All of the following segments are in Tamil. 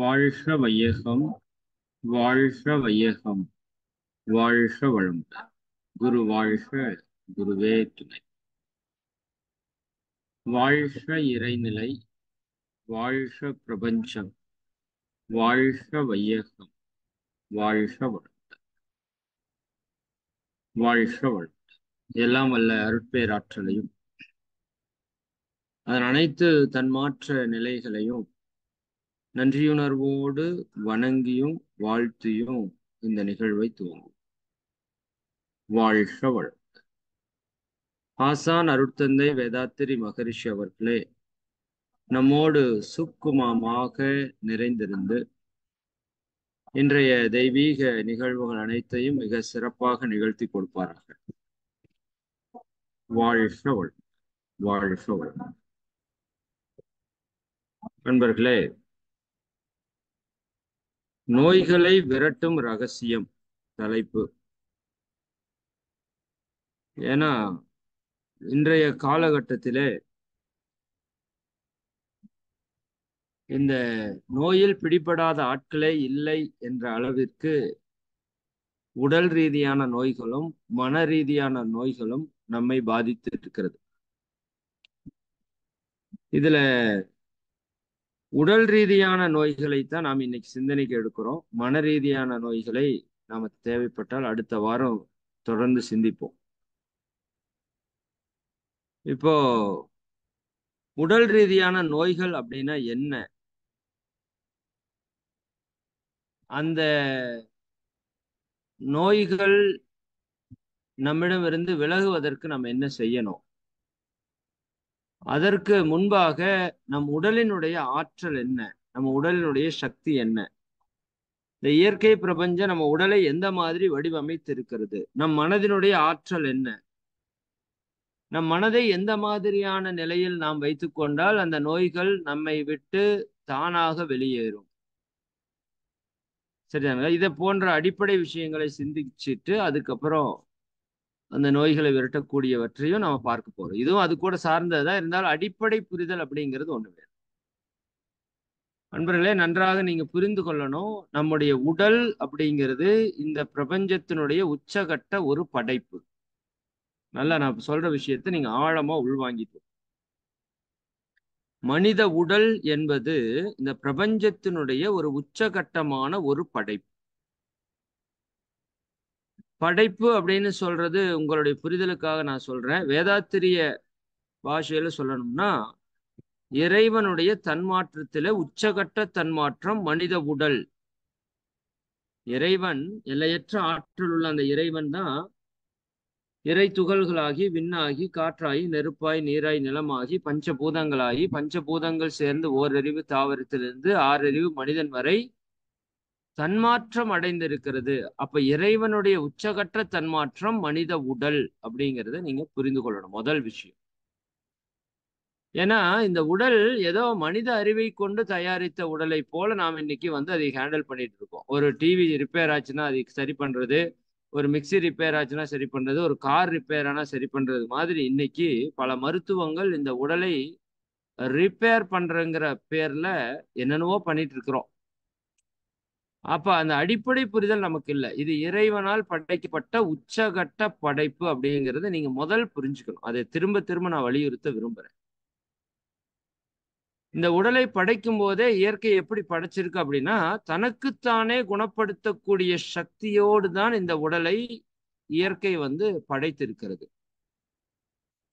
வாழ்க வையகம் வாழ்க வையகம் வாழ்க வளமுடன் குரு வாழ்க குருவே துணை வாழ்க இறைநிலை வாழ்க பிரபஞ்சம் வாழ்க வையகம் வாழ்க வளமுடன் வாழ்க வளமுடன் எல்லாம் வல்ல அருட்பேராற்றலையும் அதன் அனைத்து தன்மாற்ற நிலைகளையும் நன்றியுணர்வோடு வணங்கியும் வாழ்த்தியும் இந்த நிகழ்வை துவங்கும் வாழ்க வளர்த்து ஆசான் அருட்தந்தை வேதாத்திரி மகரிஷி அவர்களே நம்மோடு சுக்குமமாக நிறைந்திருந்து இன்றைய தெய்வீக நிகழ்வுகள் அனைத்தையும் மிக சிறப்பாக நிகழ்த்தி கொடுப்பார்கள் வாழ்க வாழ்க நண்பர்களே நோய்களை விரட்டும் ரகசியம் தலைப்பு ஏன்னா இன்றைய காலகட்டத்திலே இந்த நோயில் பிடிபடாத ஆட்களே இல்லை என்ற அளவிற்கு உடல் ரீதியான நோய்களும் மன ரீதியான நோய்களும் நம்மை பாதித்து இருக்கிறது இதுல உடல் ரீதியான நோய்களை தான் நாம் இன்னைக்கு சிந்தனைக்கு எடுக்கிறோம் மன ரீதியான நோய்களை நாம தேவைப்பட்டால் அடுத்த வாரம் தொடர்ந்து சிந்திப்போம் இப்போ உடல் ரீதியான நோய்கள் அப்படின்னா என்ன அந்த நோய்கள் நம்மிடமிருந்து விலகுவதற்கு நம்ம என்ன செய்யணும் அதற்கு முன்பாக நம் உடலினுடைய ஆற்றல் என்ன நம்ம உடலினுடைய சக்தி என்ன இந்த இயற்கை பிரபஞ்சம் நம்ம உடலை எந்த மாதிரி வடிவமைத்திருக்கிறது நம் மனதினுடைய ஆற்றல் என்ன நம் மனதை எந்த மாதிரியான நிலையில் நாம் வைத்துக்கொண்டால் அந்த நோய்கள் நம்மை விட்டு தானாக வெளியேறும் சரிதாங்க இதை போன்ற அடிப்படை விஷயங்களை சிந்திச்சுட்டு அதுக்கப்புறம் அந்த நோய்களை விரட்டக்கூடியவற்றையும் நம்ம பார்க்க போறோம் இதுவும் அது கூட சார்ந்ததா இருந்தாலும் அடிப்படை புரிதல் அப்படிங்கிறது ஒண்ணு வேறு அன்பர்களே நன்றாக நீங்க புரிந்து கொள்ளணும் நம்முடைய உடல் அப்படிங்கிறது இந்த பிரபஞ்சத்தினுடைய உச்சகட்ட ஒரு படைப்பு நல்லா நான் சொல்ற விஷயத்த நீங்க ஆழமா உள்வாங்கிட்டு மனித உடல் என்பது இந்த பிரபஞ்சத்தினுடைய ஒரு உச்சகட்டமான ஒரு படைப்பு படைப்பு அப்படின்னு சொல்றது உங்களுடைய புரிதலுக்காக நான் சொல்றேன் வேதாத்திரிய பாஷையில சொல்லணும்னா இறைவனுடைய தன்மாற்றத்துல உச்சகட்ட தன்மாற்றம் மனித உடல் இறைவன் எல்லையற்ற ஆற்றல் உள்ள அந்த இறைவன் தான் இறை துகள்களாகி விண்ணாகி காற்றாகி நெருப்பாய் நீராய் நிலமாகி பஞ்சபூதங்களாகி பஞ்சபூதங்கள் சேர்ந்து ஓரறிவு தாவரத்திலிருந்து ஆறறிவு மனிதன் வரை தன்மாற்றம் அடைந்திருக்கிறது அப்ப இறைவனுடைய உச்சகற்ற தன்மாற்றம் மனித உடல் அப்படிங்கிறத நீங்க புரிந்து கொள்ளணும் முதல் விஷயம் ஏன்னா இந்த உடல் ஏதோ மனித அறிவை கொண்டு தயாரித்த உடலை போல நாம் இன்னைக்கு வந்து அதை ஹேண்டில் பண்ணிட்டு இருக்கோம் ஒரு டிவி ரிப்பேர் ஆச்சுன்னா அதை சரி பண்றது ஒரு மிக்சி ரிப்பேர் ஆச்சுன்னா சரி பண்றது ஒரு கார் ரிப்பேர் ஆனால் சரி பண்றது மாதிரி இன்னைக்கு பல மருத்துவங்கள் இந்த உடலை ரிப்பேர் பண்றங்கிற பேர்ல என்னென்னவோ பண்ணிட்டு இருக்கிறோம் அப்ப அந்த அடிப்படை புரிதல் நமக்கு இல்லை இது இறைவனால் படைக்கப்பட்ட உச்சகட்ட படைப்பு அப்படிங்கறத நீங்க முதல் புரிஞ்சுக்கணும் அதை திரும்ப திரும்ப நான் வலியுறுத்த விரும்புறேன் இந்த உடலை படைக்கும் போதே இயற்கை எப்படி படைச்சிருக்கு அப்படின்னா தனக்குத்தானே குணப்படுத்தக்கூடிய சக்தியோடு தான் இந்த உடலை இயற்கை வந்து படைத்திருக்கிறது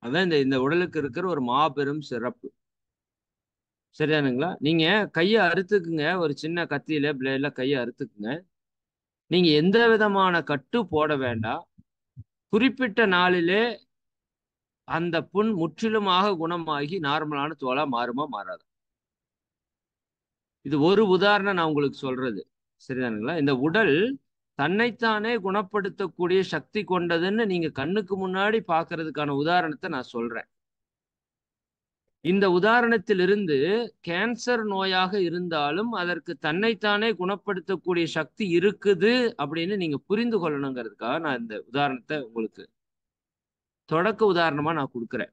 அதான் இந்த இந்த உடலுக்கு இருக்கிற ஒரு மாபெரும் சிறப்பு சரிதானுங்களா நீங்க கையை அறுத்துக்குங்க ஒரு சின்ன கத்தியில பிளேட்ல கையை அறுத்துக்குங்க நீங்க எந்த விதமான கட்டு போட வேண்டாம் குறிப்பிட்ட நாளிலே அந்த புண் முற்றிலுமாக குணமாகி நார்மலான தோலா மாறுமா மாறாது இது ஒரு உதாரணம் நான் உங்களுக்கு சொல்றது சரிதானுங்களா இந்த உடல் தன்னைத்தானே குணப்படுத்தக்கூடிய சக்தி கொண்டதுன்னு நீங்க கண்ணுக்கு முன்னாடி பாக்குறதுக்கான உதாரணத்தை நான் சொல்றேன் இந்த உதாரணத்திலிருந்து கேன்சர் நோயாக இருந்தாலும் அதற்கு தன்னைத்தானே குணப்படுத்தக்கூடிய சக்தி இருக்குது அப்படின்னு நீங்க புரிந்து கொள்ளணுங்கிறதுக்காக நான் இந்த உதாரணத்தை உங்களுக்கு தொடக்க உதாரணமா நான் கொடுக்குறேன்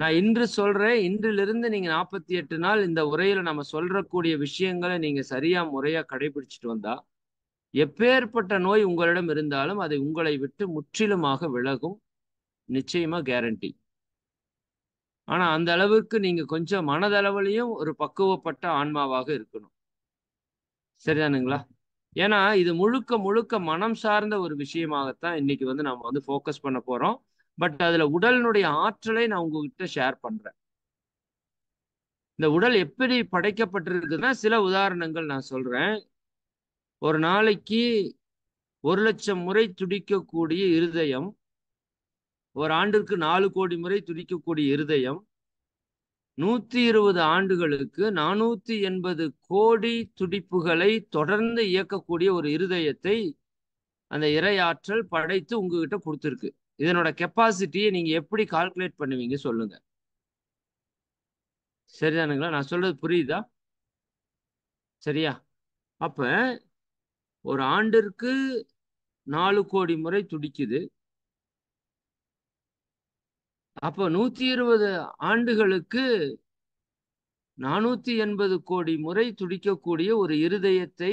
நான் இன்று சொல்றேன் இன்றிலிருந்து நீங்க நாற்பத்தி எட்டு நாள் இந்த உரையில நம்ம சொல்றக்கூடிய விஷயங்களை நீங்க சரியா முறையா கடைபிடிச்சிட்டு வந்தா எப்பேற்பட்ட நோய் உங்களிடம் இருந்தாலும் அதை உங்களை விட்டு முற்றிலுமாக விலகும் நிச்சயமா கேரண்டி ஆனா அந்த அளவுக்கு நீங்க கொஞ்சம் மனதளவுலையும் ஒரு பக்குவப்பட்ட ஆன்மாவாக இருக்கணும் சரிதானுங்களா ஏன்னா இது முழுக்க முழுக்க மனம் சார்ந்த ஒரு விஷயமாகத்தான் இன்னைக்கு வந்து நம்ம வந்து ஃபோக்கஸ் பண்ண போறோம் பட் அதுல உடலினுடைய ஆற்றலை நான் உங்ககிட்ட ஷேர் பண்றேன் இந்த உடல் எப்படி படைக்கப்பட்டிருக்குன்னா சில உதாரணங்கள் நான் சொல்றேன் ஒரு நாளைக்கு ஒரு லட்சம் முறை துடிக்கக்கூடிய இருதயம் ஒரு ஆண்டிற்கு நாலு கோடி முறை துடிக்கக்கூடிய இருதயம் நூத்தி இருபது ஆண்டுகளுக்கு நானூத்தி எண்பது கோடி துடிப்புகளை தொடர்ந்து இயக்கக்கூடிய ஒரு இருதயத்தை அந்த இரையாற்றல் படைத்து உங்ககிட்ட கொடுத்துருக்கு இதனோட கெப்பாசிட்டியை நீங்க எப்படி கால்குலேட் பண்ணுவீங்க சொல்லுங்க சரிதானுங்களா நான் சொல்றது புரியுதா சரியா அப்ப ஒரு ஆண்டிற்கு நாலு கோடி முறை துடிக்குது அப்போ நூத்தி இருபது ஆண்டுகளுக்கு நானூத்தி எண்பது கோடி முறை துடிக்கக்கூடிய ஒரு இருதயத்தை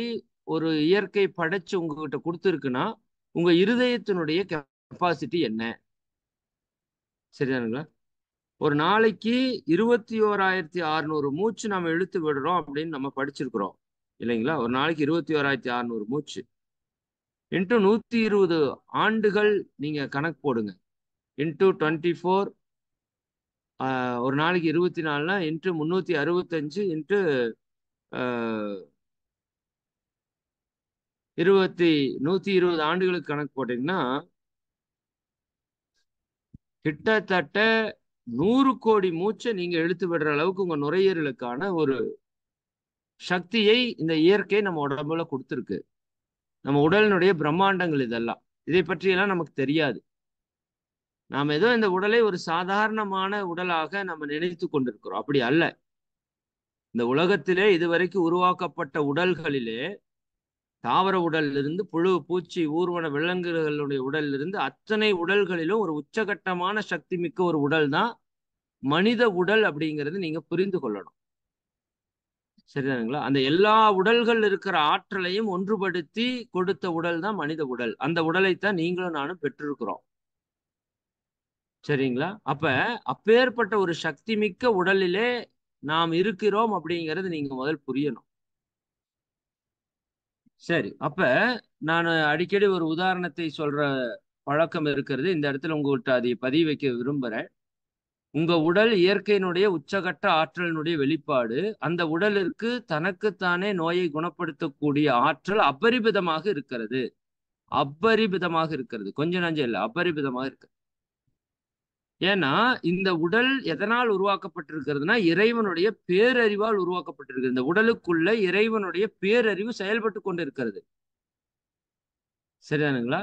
ஒரு இயற்கை படைச்சு உங்ககிட்ட கொடுத்துருக்குன்னா உங்க இருதயத்தினுடைய கெப்பாசிட்டி என்ன சரிதானுங்களா ஒரு நாளைக்கு இருபத்தி ஓராயிரத்தி அறுநூறு மூச்சு நம்ம இழுத்து விடுறோம் அப்படின்னு நம்ம படிச்சிருக்கிறோம் இல்லைங்களா ஒரு நாளைக்கு இருபத்தி ஓராயிரத்தி அறுநூறு மூச்சு இன்ட்டு நூத்தி இருபது ஆண்டுகள் நீங்க கணக்கு போடுங்க இன்ட்டு டுவெண்ட்டி ஃபோர் ஒரு நாளைக்கு இருபத்தி நாலுனா இன்ட்டு முந்நூற்றி அறுபத்தஞ்சு இன்ட்டு இருபத்தி நூற்றி இருபது ஆண்டுகளுக்கு கணக்கு போட்டிங்கன்னா கிட்டத்தட்ட நூறு கோடி மூச்சை நீங்கள் எழுத்து விடுற அளவுக்கு உங்கள் நுரையீரலுக்கான ஒரு சக்தியை இந்த இயற்கை நம்ம உடம்புல கொடுத்துருக்கு நம்ம உடலினுடைய பிரம்மாண்டங்கள் இதெல்லாம் இதை பற்றியெல்லாம் நமக்கு தெரியாது நாம் ஏதோ இந்த உடலை ஒரு சாதாரணமான உடலாக நம்ம நினைத்து கொண்டிருக்கிறோம் அப்படி அல்ல இந்த உலகத்திலே இதுவரைக்கும் உருவாக்கப்பட்ட உடல்களிலே தாவர உடலிலிருந்து புழு பூச்சி ஊர்வன விலங்குகளுடைய உடலிலிருந்து அத்தனை உடல்களிலும் ஒரு உச்சகட்டமான சக்தி மிக்க ஒரு உடல் தான் மனித உடல் அப்படிங்கிறது நீங்க புரிந்து கொள்ளணும் சரிதானுங்களா அந்த எல்லா உடல்கள் இருக்கிற ஆற்றலையும் ஒன்றுபடுத்தி கொடுத்த உடல் தான் மனித உடல் அந்த உடலைத்தான் நீங்களும் நானும் பெற்றிருக்கிறோம் சரிங்களா அப்ப அப்பேற்பட்ட ஒரு சக்தி மிக்க உடலிலே நாம் இருக்கிறோம் அப்படிங்கறது நீங்க முதல் புரியணும் சரி அப்ப நான் அடிக்கடி ஒரு உதாரணத்தை சொல்ற பழக்கம் இருக்கிறது இந்த இடத்துல உங்கள்கிட்ட அதை பதிவு வைக்க விரும்புறேன் உங்க உடல் இயற்கையினுடைய உச்சகட்ட ஆற்றலினுடைய வெளிப்பாடு அந்த உடலிற்கு தனக்குத்தானே நோயை குணப்படுத்தக்கூடிய ஆற்றல் அபரிபிதமாக இருக்கிறது அபரிபிதமாக இருக்கிறது கொஞ்ச நஞ்சம் இல்லை அபரிபிதமாக இருக்கு ஏன்னா இந்த உடல் எதனால் உருவாக்கப்பட்டிருக்கிறதுனா இறைவனுடைய பேரறிவால் உருவாக்கப்பட்டிருக்கு இந்த உடலுக்குள்ள இறைவனுடைய பேரறிவு செயல்பட்டு கொண்டு இருக்கிறது சரிதானுங்களா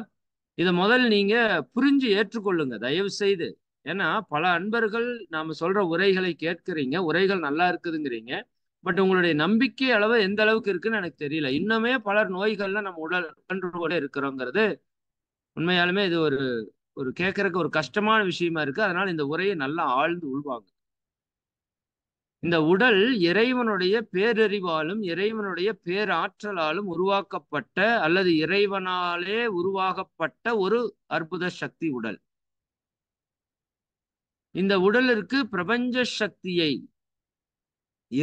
இதை முதல் நீங்க புரிஞ்சு ஏற்றுக்கொள்ளுங்க தயவு செய்து ஏன்னா பல அன்பர்கள் நாம சொல்ற உரைகளை கேட்கிறீங்க உரைகள் நல்லா இருக்குதுங்கிறீங்க பட் உங்களுடைய நம்பிக்கை அளவு எந்த அளவுக்கு இருக்குன்னு எனக்கு தெரியல இன்னுமே பலர் நோய்கள்லாம் நம்ம உடல் கண்டு கூட இருக்கிறோங்கிறது உண்மையாலுமே இது ஒரு ஒரு கேட்கறக்கு ஒரு கஷ்டமான விஷயமா இருக்கு அதனால இந்த உரையை நல்லா ஆழ்ந்து உள்வாங்க இந்த உடல் இறைவனுடைய பேரறிவாலும் இறைவனுடைய பேராற்றலாலும் உருவாக்கப்பட்ட அல்லது இறைவனாலே உருவாக்கப்பட்ட ஒரு அற்புத சக்தி உடல் இந்த உடலிற்கு பிரபஞ்ச சக்தியை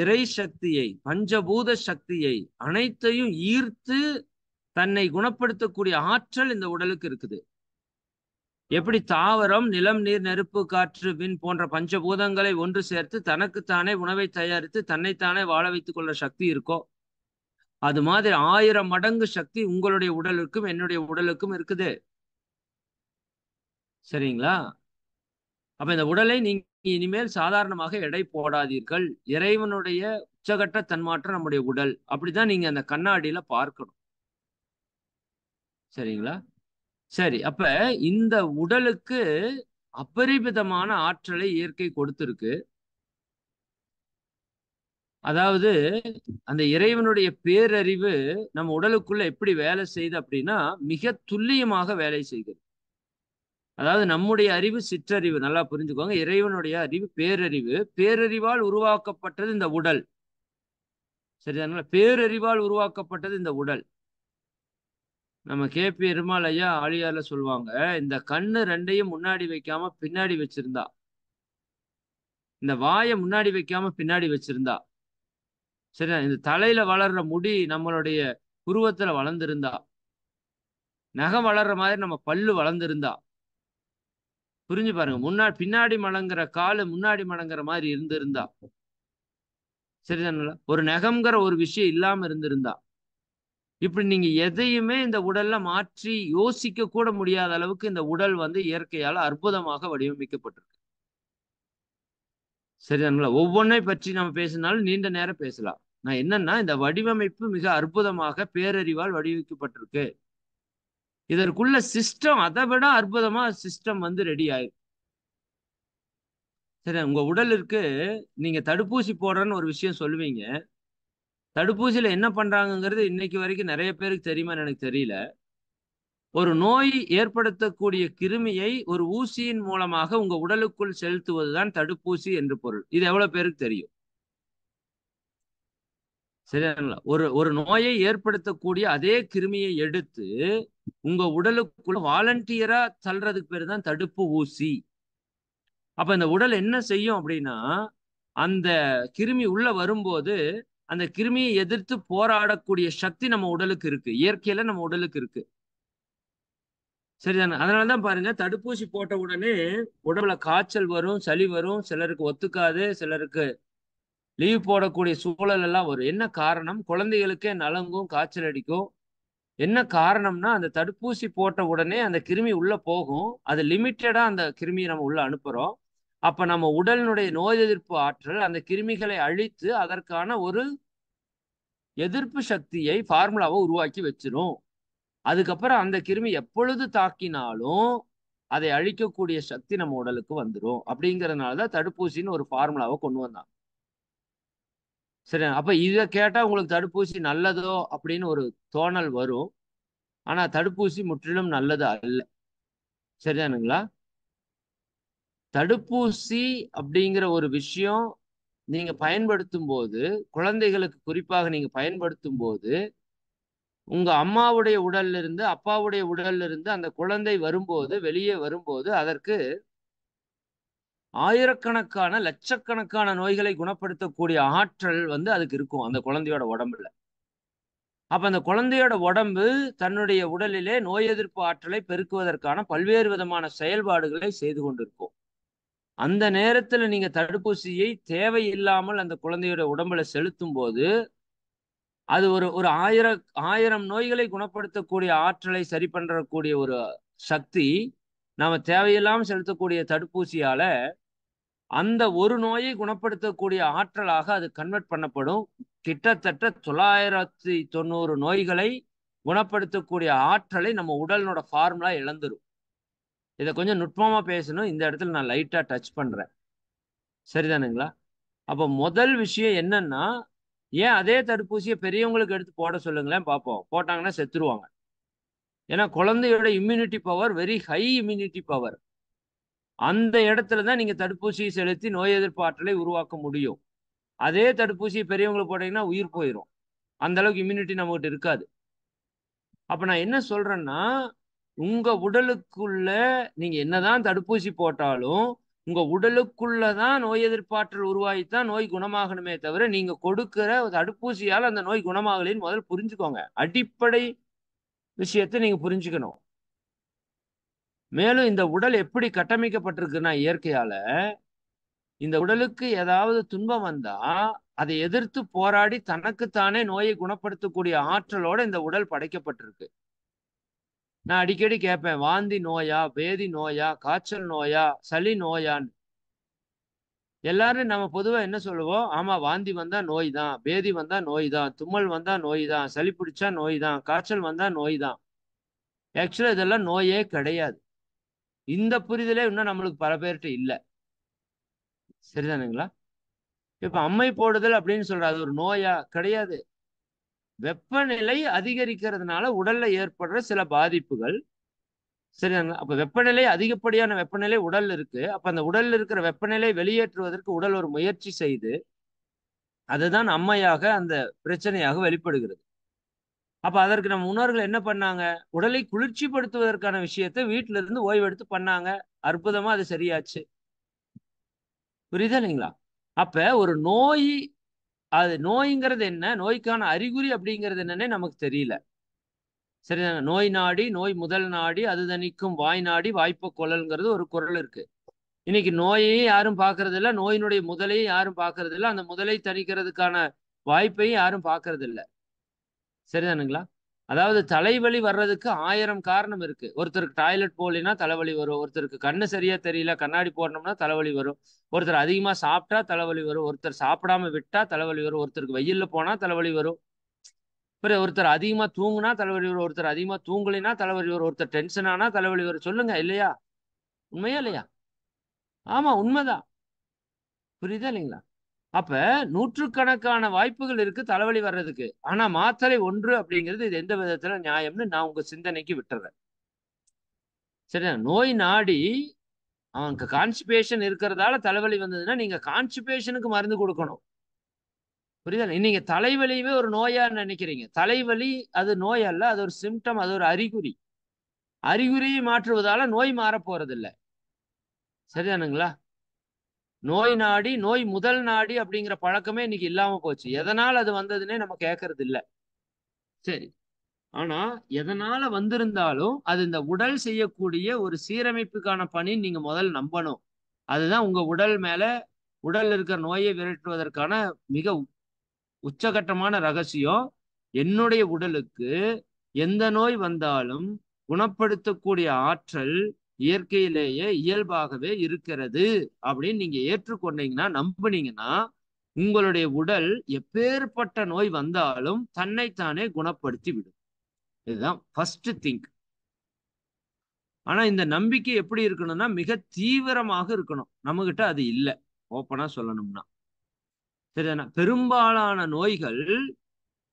இறை சக்தியை பஞ்சபூத சக்தியை அனைத்தையும் ஈர்த்து தன்னை குணப்படுத்தக்கூடிய ஆற்றல் இந்த உடலுக்கு இருக்குது எப்படி தாவரம் நிலம் நீர் நெருப்பு காற்று வின் போன்ற பஞ்சபூதங்களை ஒன்று சேர்த்து தனக்குத்தானே உணவை தயாரித்து தன்னைத்தானே வாழ வைத்துக் கொள்ள சக்தி இருக்கோ அது மாதிரி ஆயிரம் மடங்கு சக்தி உங்களுடைய உடலுக்கும் என்னுடைய உடலுக்கும் இருக்குது சரிங்களா அப்ப இந்த உடலை நீங்க இனிமேல் சாதாரணமாக எடை போடாதீர்கள் இறைவனுடைய உச்சகட்ட தன்மாற்றம் நம்முடைய உடல் அப்படிதான் நீங்க அந்த கண்ணாடியில பார்க்கணும் சரிங்களா சரி அப்ப இந்த உடலுக்கு அபரிமிதமான ஆற்றலை இயற்கை கொடுத்திருக்கு அதாவது அந்த இறைவனுடைய பேரறிவு நம்ம உடலுக்குள்ள எப்படி வேலை செய்யுது அப்படின்னா மிக துல்லியமாக வேலை செய்கிறது அதாவது நம்முடைய அறிவு சிற்றறிவு நல்லா புரிஞ்சுக்கோங்க இறைவனுடைய அறிவு பேரறிவு பேரறிவால் உருவாக்கப்பட்டது இந்த உடல் சரி அதனால பேரறிவால் உருவாக்கப்பட்டது இந்த உடல் நம்ம கே பி பெருமாள் ஐயா ஆழியார்ல சொல்லுவாங்க இந்த கண்ணு ரெண்டையும் முன்னாடி வைக்காம பின்னாடி வச்சிருந்தா இந்த வாயை முன்னாடி வைக்காம பின்னாடி வச்சிருந்தா சரி இந்த தலையில வளர்ற முடி நம்மளுடைய புருவத்துல வளர்ந்துருந்தா நகம் வளர்ற மாதிரி நம்ம பல்லு வளர்ந்துருந்தா புரிஞ்சு பாருங்க முன்னாடி பின்னாடி மடங்குற காலு முன்னாடி மடங்குற மாதிரி இருந்திருந்தா சரிதான ஒரு நகம்ங்கிற ஒரு விஷயம் இல்லாம இருந்திருந்தா இப்படி நீங்க எதையுமே இந்த உடல்ல மாற்றி யோசிக்க கூட முடியாத அளவுக்கு இந்த உடல் வந்து இயற்கையால் அற்புதமாக வடிவமைக்கப்பட்டிருக்கு சரிதானுங்களா ஒவ்வொன்றை பற்றி நம்ம பேசினாலும் நீண்ட நேரம் பேசலாம் நான் என்னன்னா இந்த வடிவமைப்பு மிக அற்புதமாக பேரறிவால் வடிவமைக்கப்பட்டிருக்கு இதற்குள்ள சிஸ்டம் அதை விட அற்புதமா சிஸ்டம் வந்து ரெடி ஆயிருக்கு சரி உங்க உடலுக்கு நீங்க தடுப்பூசி போடுறன்னு ஒரு விஷயம் சொல்லுவீங்க தடுப்பூசியில என்ன பண்றாங்கிறது இன்னைக்கு வரைக்கும் நிறைய பேருக்கு தெரியுமான்னு எனக்கு தெரியல ஒரு நோய் ஏற்படுத்தக்கூடிய கிருமியை ஒரு ஊசியின் மூலமாக உங்க உடலுக்குள் செலுத்துவதுதான் தடுப்பூசி என்று பொருள் இது எவ்வளவு பேருக்கு தெரியும் சரியாங்களா ஒரு ஒரு நோயை ஏற்படுத்தக்கூடிய அதே கிருமியை எடுத்து உங்க உடலுக்குள்ள வாலண்டியரா தள்ளுறதுக்கு பேர் தான் தடுப்பு ஊசி அப்ப இந்த உடல் என்ன செய்யும் அப்படின்னா அந்த கிருமி உள்ள வரும்போது அந்த கிருமியை எதிர்த்து போராடக்கூடிய சக்தி நம்ம உடலுக்கு இருக்கு இயற்கையில நம்ம உடலுக்கு இருக்கு சரிதானே அதனாலதான் பாருங்க தடுப்பூசி போட்ட உடனே உடம்புல காய்ச்சல் வரும் சளி வரும் சிலருக்கு ஒத்துக்காது சிலருக்கு லீவ் போடக்கூடிய சூழல் எல்லாம் வரும் என்ன காரணம் குழந்தைகளுக்கே நலங்கும் காய்ச்சல் அடிக்கும் என்ன காரணம்னா அந்த தடுப்பூசி போட்ட உடனே அந்த கிருமி உள்ள போகும் அது லிமிட்டடா அந்த கிருமியை நம்ம உள்ள அனுப்புறோம் அப்ப நம்ம உடலினுடைய நோய் எதிர்ப்பு ஆற்றல் அந்த கிருமிகளை அழித்து அதற்கான ஒரு எதிர்ப்பு சக்தியை ஃபார்முலாவை உருவாக்கி வச்சிடும் அதுக்கப்புறம் அந்த கிருமி எப்பொழுது தாக்கினாலும் அதை அழிக்கக்கூடிய சக்தி நம்ம உடலுக்கு வந்துடும் அப்படிங்கிறதுனால தான் தடுப்பூசின்னு ஒரு ஃபார்முலாவை கொண்டு வந்தாங்க சரி அப்ப இதை கேட்டால் உங்களுக்கு தடுப்பூசி நல்லதோ அப்படின்னு ஒரு தோணல் வரும் ஆனா தடுப்பூசி முற்றிலும் நல்லது அல்ல சரிதானுங்களா தடுப்பூசி அப்படிங்கிற ஒரு விஷயம் நீங்க பயன்படுத்தும் போது குழந்தைகளுக்கு குறிப்பாக நீங்க பயன்படுத்தும் போது உங்க அம்மாவுடைய உடல்ல இருந்து அப்பாவுடைய உடல்ல இருந்து அந்த குழந்தை வரும்போது வெளியே வரும்போது அதற்கு ஆயிரக்கணக்கான லட்சக்கணக்கான நோய்களை குணப்படுத்தக்கூடிய ஆற்றல் வந்து அதுக்கு இருக்கும் அந்த குழந்தையோட உடம்புல அப்ப அந்த குழந்தையோட உடம்பு தன்னுடைய உடலிலே நோய் எதிர்ப்பு ஆற்றலை பெருக்குவதற்கான பல்வேறு விதமான செயல்பாடுகளை செய்து கொண்டிருக்கும் அந்த நேரத்துல நீங்க தடுப்பூசியை தேவையில்லாமல் அந்த குழந்தையோட உடம்புல செலுத்தும் போது அது ஒரு ஒரு ஆயிரம் ஆயிரம் நோய்களை குணப்படுத்தக்கூடிய ஆற்றலை சரி பண்ணக்கூடிய ஒரு சக்தி நாம தேவையில்லாமல் செலுத்தக்கூடிய தடுப்பூசியால அந்த ஒரு நோயை குணப்படுத்தக்கூடிய ஆற்றலாக அது கன்வெர்ட் பண்ணப்படும் கிட்டத்தட்ட தொள்ளாயிரத்தி தொண்ணூறு நோய்களை குணப்படுத்தக்கூடிய ஆற்றலை நம்ம உடலினோட ஃபார்முலா இழந்துரும் இதை கொஞ்சம் நுட்பமாக பேசணும் இந்த இடத்துல நான் லைட்டாக டச் பண்ணுறேன் சரிதானுங்களா அப்போ முதல் விஷயம் என்னன்னா ஏன் அதே தடுப்பூசியை பெரியவங்களுக்கு எடுத்து போட சொல்லுங்களேன் பார்ப்போம் போட்டாங்கன்னா செத்துருவாங்க ஏன்னா குழந்தையோட immunity power very high immunity power அந்த இடத்துல தான் நீங்கள் தடுப்பூசியை செலுத்தி நோய் எதிர்ப்பு ஆற்றலை உருவாக்க முடியும் அதே தடுப்பூசியை பெரியவங்களுக்கு போட்டிங்கன்னா உயிர் போயிடும் அந்தளவுக்கு இம்யூனிட்டி நம்மகிட்ட இருக்காது அப்போ நான் என்ன சொல்கிறேன்னா உங்க உடலுக்குள்ள நீங்க என்னதான் தடுப்பூசி போட்டாலும் உங்க உடலுக்குள்ளதான் நோய் எதிர்ப்பாற்றல் உருவாகித்தான் நோய் குணமாகணுமே தவிர நீங்க கொடுக்கிற தடுப்பூசியால் அந்த நோய் குணமாகலைன்னு முதல் புரிஞ்சுக்கோங்க அடிப்படை விஷயத்தை நீங்க புரிஞ்சுக்கணும் மேலும் இந்த உடல் எப்படி கட்டமைக்கப்பட்டிருக்குன்னா இயற்கையால இந்த உடலுக்கு ஏதாவது துன்பம் வந்தா அதை எதிர்த்து போராடி தனக்குத்தானே நோயை குணப்படுத்தக்கூடிய ஆற்றலோட இந்த உடல் படைக்கப்பட்டிருக்கு நான் அடிக்கடி கேட்பேன் வாந்தி நோயா பேதி நோயா காய்ச்சல் நோயா சளி நோயான்னு எல்லாரும் நம்ம பொதுவாக என்ன சொல்லுவோம் ஆமாம் வாந்தி வந்தால் நோய் தான் பேதி வந்தால் நோய் தான் தும்மல் வந்தால் நோய் தான் சளி பிடிச்சா நோய் தான் காய்ச்சல் வந்தால் நோய் தான் ஆக்சுவலாக இதெல்லாம் நோயே கிடையாது இந்த புரிதலே இன்னும் நம்மளுக்கு பல பேர்கிட்ட இல்லை சரிதானுங்களா இப்போ அம்மை போடுதல் அப்படின்னு சொல்கிற அது ஒரு நோயா கிடையாது வெப்பநிலை அதிகரிக்கிறதுனால உடல்ல ஏற்படுற சில பாதிப்புகள் சரிங்க அப்ப வெப்பநிலை அதிகப்படியான வெப்பநிலை உடல் இருக்கு அப்ப அந்த உடல்ல இருக்கிற வெப்பநிலை வெளியேற்றுவதற்கு உடல் ஒரு முயற்சி செய்து அதுதான் அம்மையாக அந்த பிரச்சனையாக வெளிப்படுகிறது அப்ப அதற்கு நம்ம முன்னோர்கள் என்ன பண்ணாங்க உடலை குளிர்ச்சிப்படுத்துவதற்கான விஷயத்த வீட்டுல இருந்து ஓய்வெடுத்து பண்ணாங்க அற்புதமா அது சரியாச்சு புரியுதா இல்லைங்களா அப்ப ஒரு நோய் அது நோய்ங்கிறது என்ன நோய்க்கான அறிகுறி அப்படிங்கிறது என்னன்னே நமக்கு தெரியல சரிதாங்க நோய் நாடி நோய் முதல் நாடி அது தணிக்கும் வாய் நாடி வாய்ப்பு கொள்ளல்ங்கிறது ஒரு குரல் இருக்கு இன்னைக்கு நோயையும் யாரும் பார்க்கறது இல்லை நோயினுடைய முதலையும் யாரும் பார்க்கறது இல்லை அந்த முதலை தணிக்கிறதுக்கான வாய்ப்பையும் யாரும் பார்க்கறது இல்லை சரிதானுங்களா அதாவது தலைவலி வர்றதுக்கு ஆயிரம் காரணம் இருக்கு ஒருத்தருக்கு டாய்லெட் போகலைன்னா தலைவலி வரும் ஒருத்தருக்கு கண்ணு சரியா தெரியல கண்ணாடி போடணும்னா தலைவலி வரும் ஒருத்தர் அதிகமா சாப்பிட்டா தலைவலி வரும் ஒருத்தர் சாப்பிடாம விட்டா தலைவலி வரும் ஒருத்தருக்கு வெயில்ல போனா தலைவலி வரும் பிற ஒருத்தர் அதிகமா தூங்குனா தலைவலி வரும் ஒருத்தர் அதிகமா தூங்கலைன்னா தலைவலி வரும் ஒருத்தர் டென்ஷன் ஆனா தலைவலி வரும் சொல்லுங்க இல்லையா உண்மையா இல்லையா ஆமா உண்மைதான் புரியுதா இல்லைங்களா அப்ப நூற்றுக்கணக்கான வாய்ப்புகள் இருக்கு தலைவலி வர்றதுக்கு ஆனா மாத்திரை ஒன்று அப்படிங்கிறது இது எந்த விதத்துல நியாயம்னு நான் உங்க சிந்தனைக்கு விட்டுறேன் சரி நோய் நாடி அவனுக்கு கான்ஸ்டிபேஷன் இருக்கிறதால தலைவலி வந்ததுன்னா நீங்க கான்ஸ்டிபேஷனுக்கு மருந்து கொடுக்கணும் புரியுதா நீங்க தலைவலியுமே ஒரு நோயா நினைக்கிறீங்க தலைவலி அது நோய் அல்ல அது ஒரு சிம்டம் அது ஒரு அறிகுறி அறிகுறியை மாற்றுவதால நோய் மாற இல்லை சரிதானுங்களா நோய் நாடி நோய் முதல் நாடி அப்படிங்கிற பழக்கமே இன்னைக்கு இல்லாம போச்சு எதனால் அது வந்ததுன்னே நம்ம கேட்கறது இல்லை சரி ஆனா எதனால வந்திருந்தாலும் அது இந்த உடல் செய்யக்கூடிய ஒரு சீரமைப்புக்கான பணி நீங்க முதல் நம்பணும் அதுதான் உங்க உடல் மேல உடல் இருக்கிற நோயை விரட்டுவதற்கான மிக உச்சகட்டமான ரகசியம் என்னுடைய உடலுக்கு எந்த நோய் வந்தாலும் குணப்படுத்தக்கூடிய ஆற்றல் இயற்கையிலேயே இயல்பாகவே இருக்கிறது அப்படின்னு நீங்க ஏற்றுக்கொண்டீங்கன்னா நம்பினீங்கன்னா உங்களுடைய உடல் எப்பேற்பட்ட நோய் வந்தாலும் தன்னைத்தானே குணப்படுத்தி விடும் இதுதான் ஃபர்ஸ்ட் திங்க் ஆனா இந்த நம்பிக்கை எப்படி இருக்கணும்னா மிக தீவிரமாக இருக்கணும் நம்மகிட்ட அது இல்லை ஓப்பனா சொல்லணும்னா சரிதான பெரும்பாலான நோய்கள்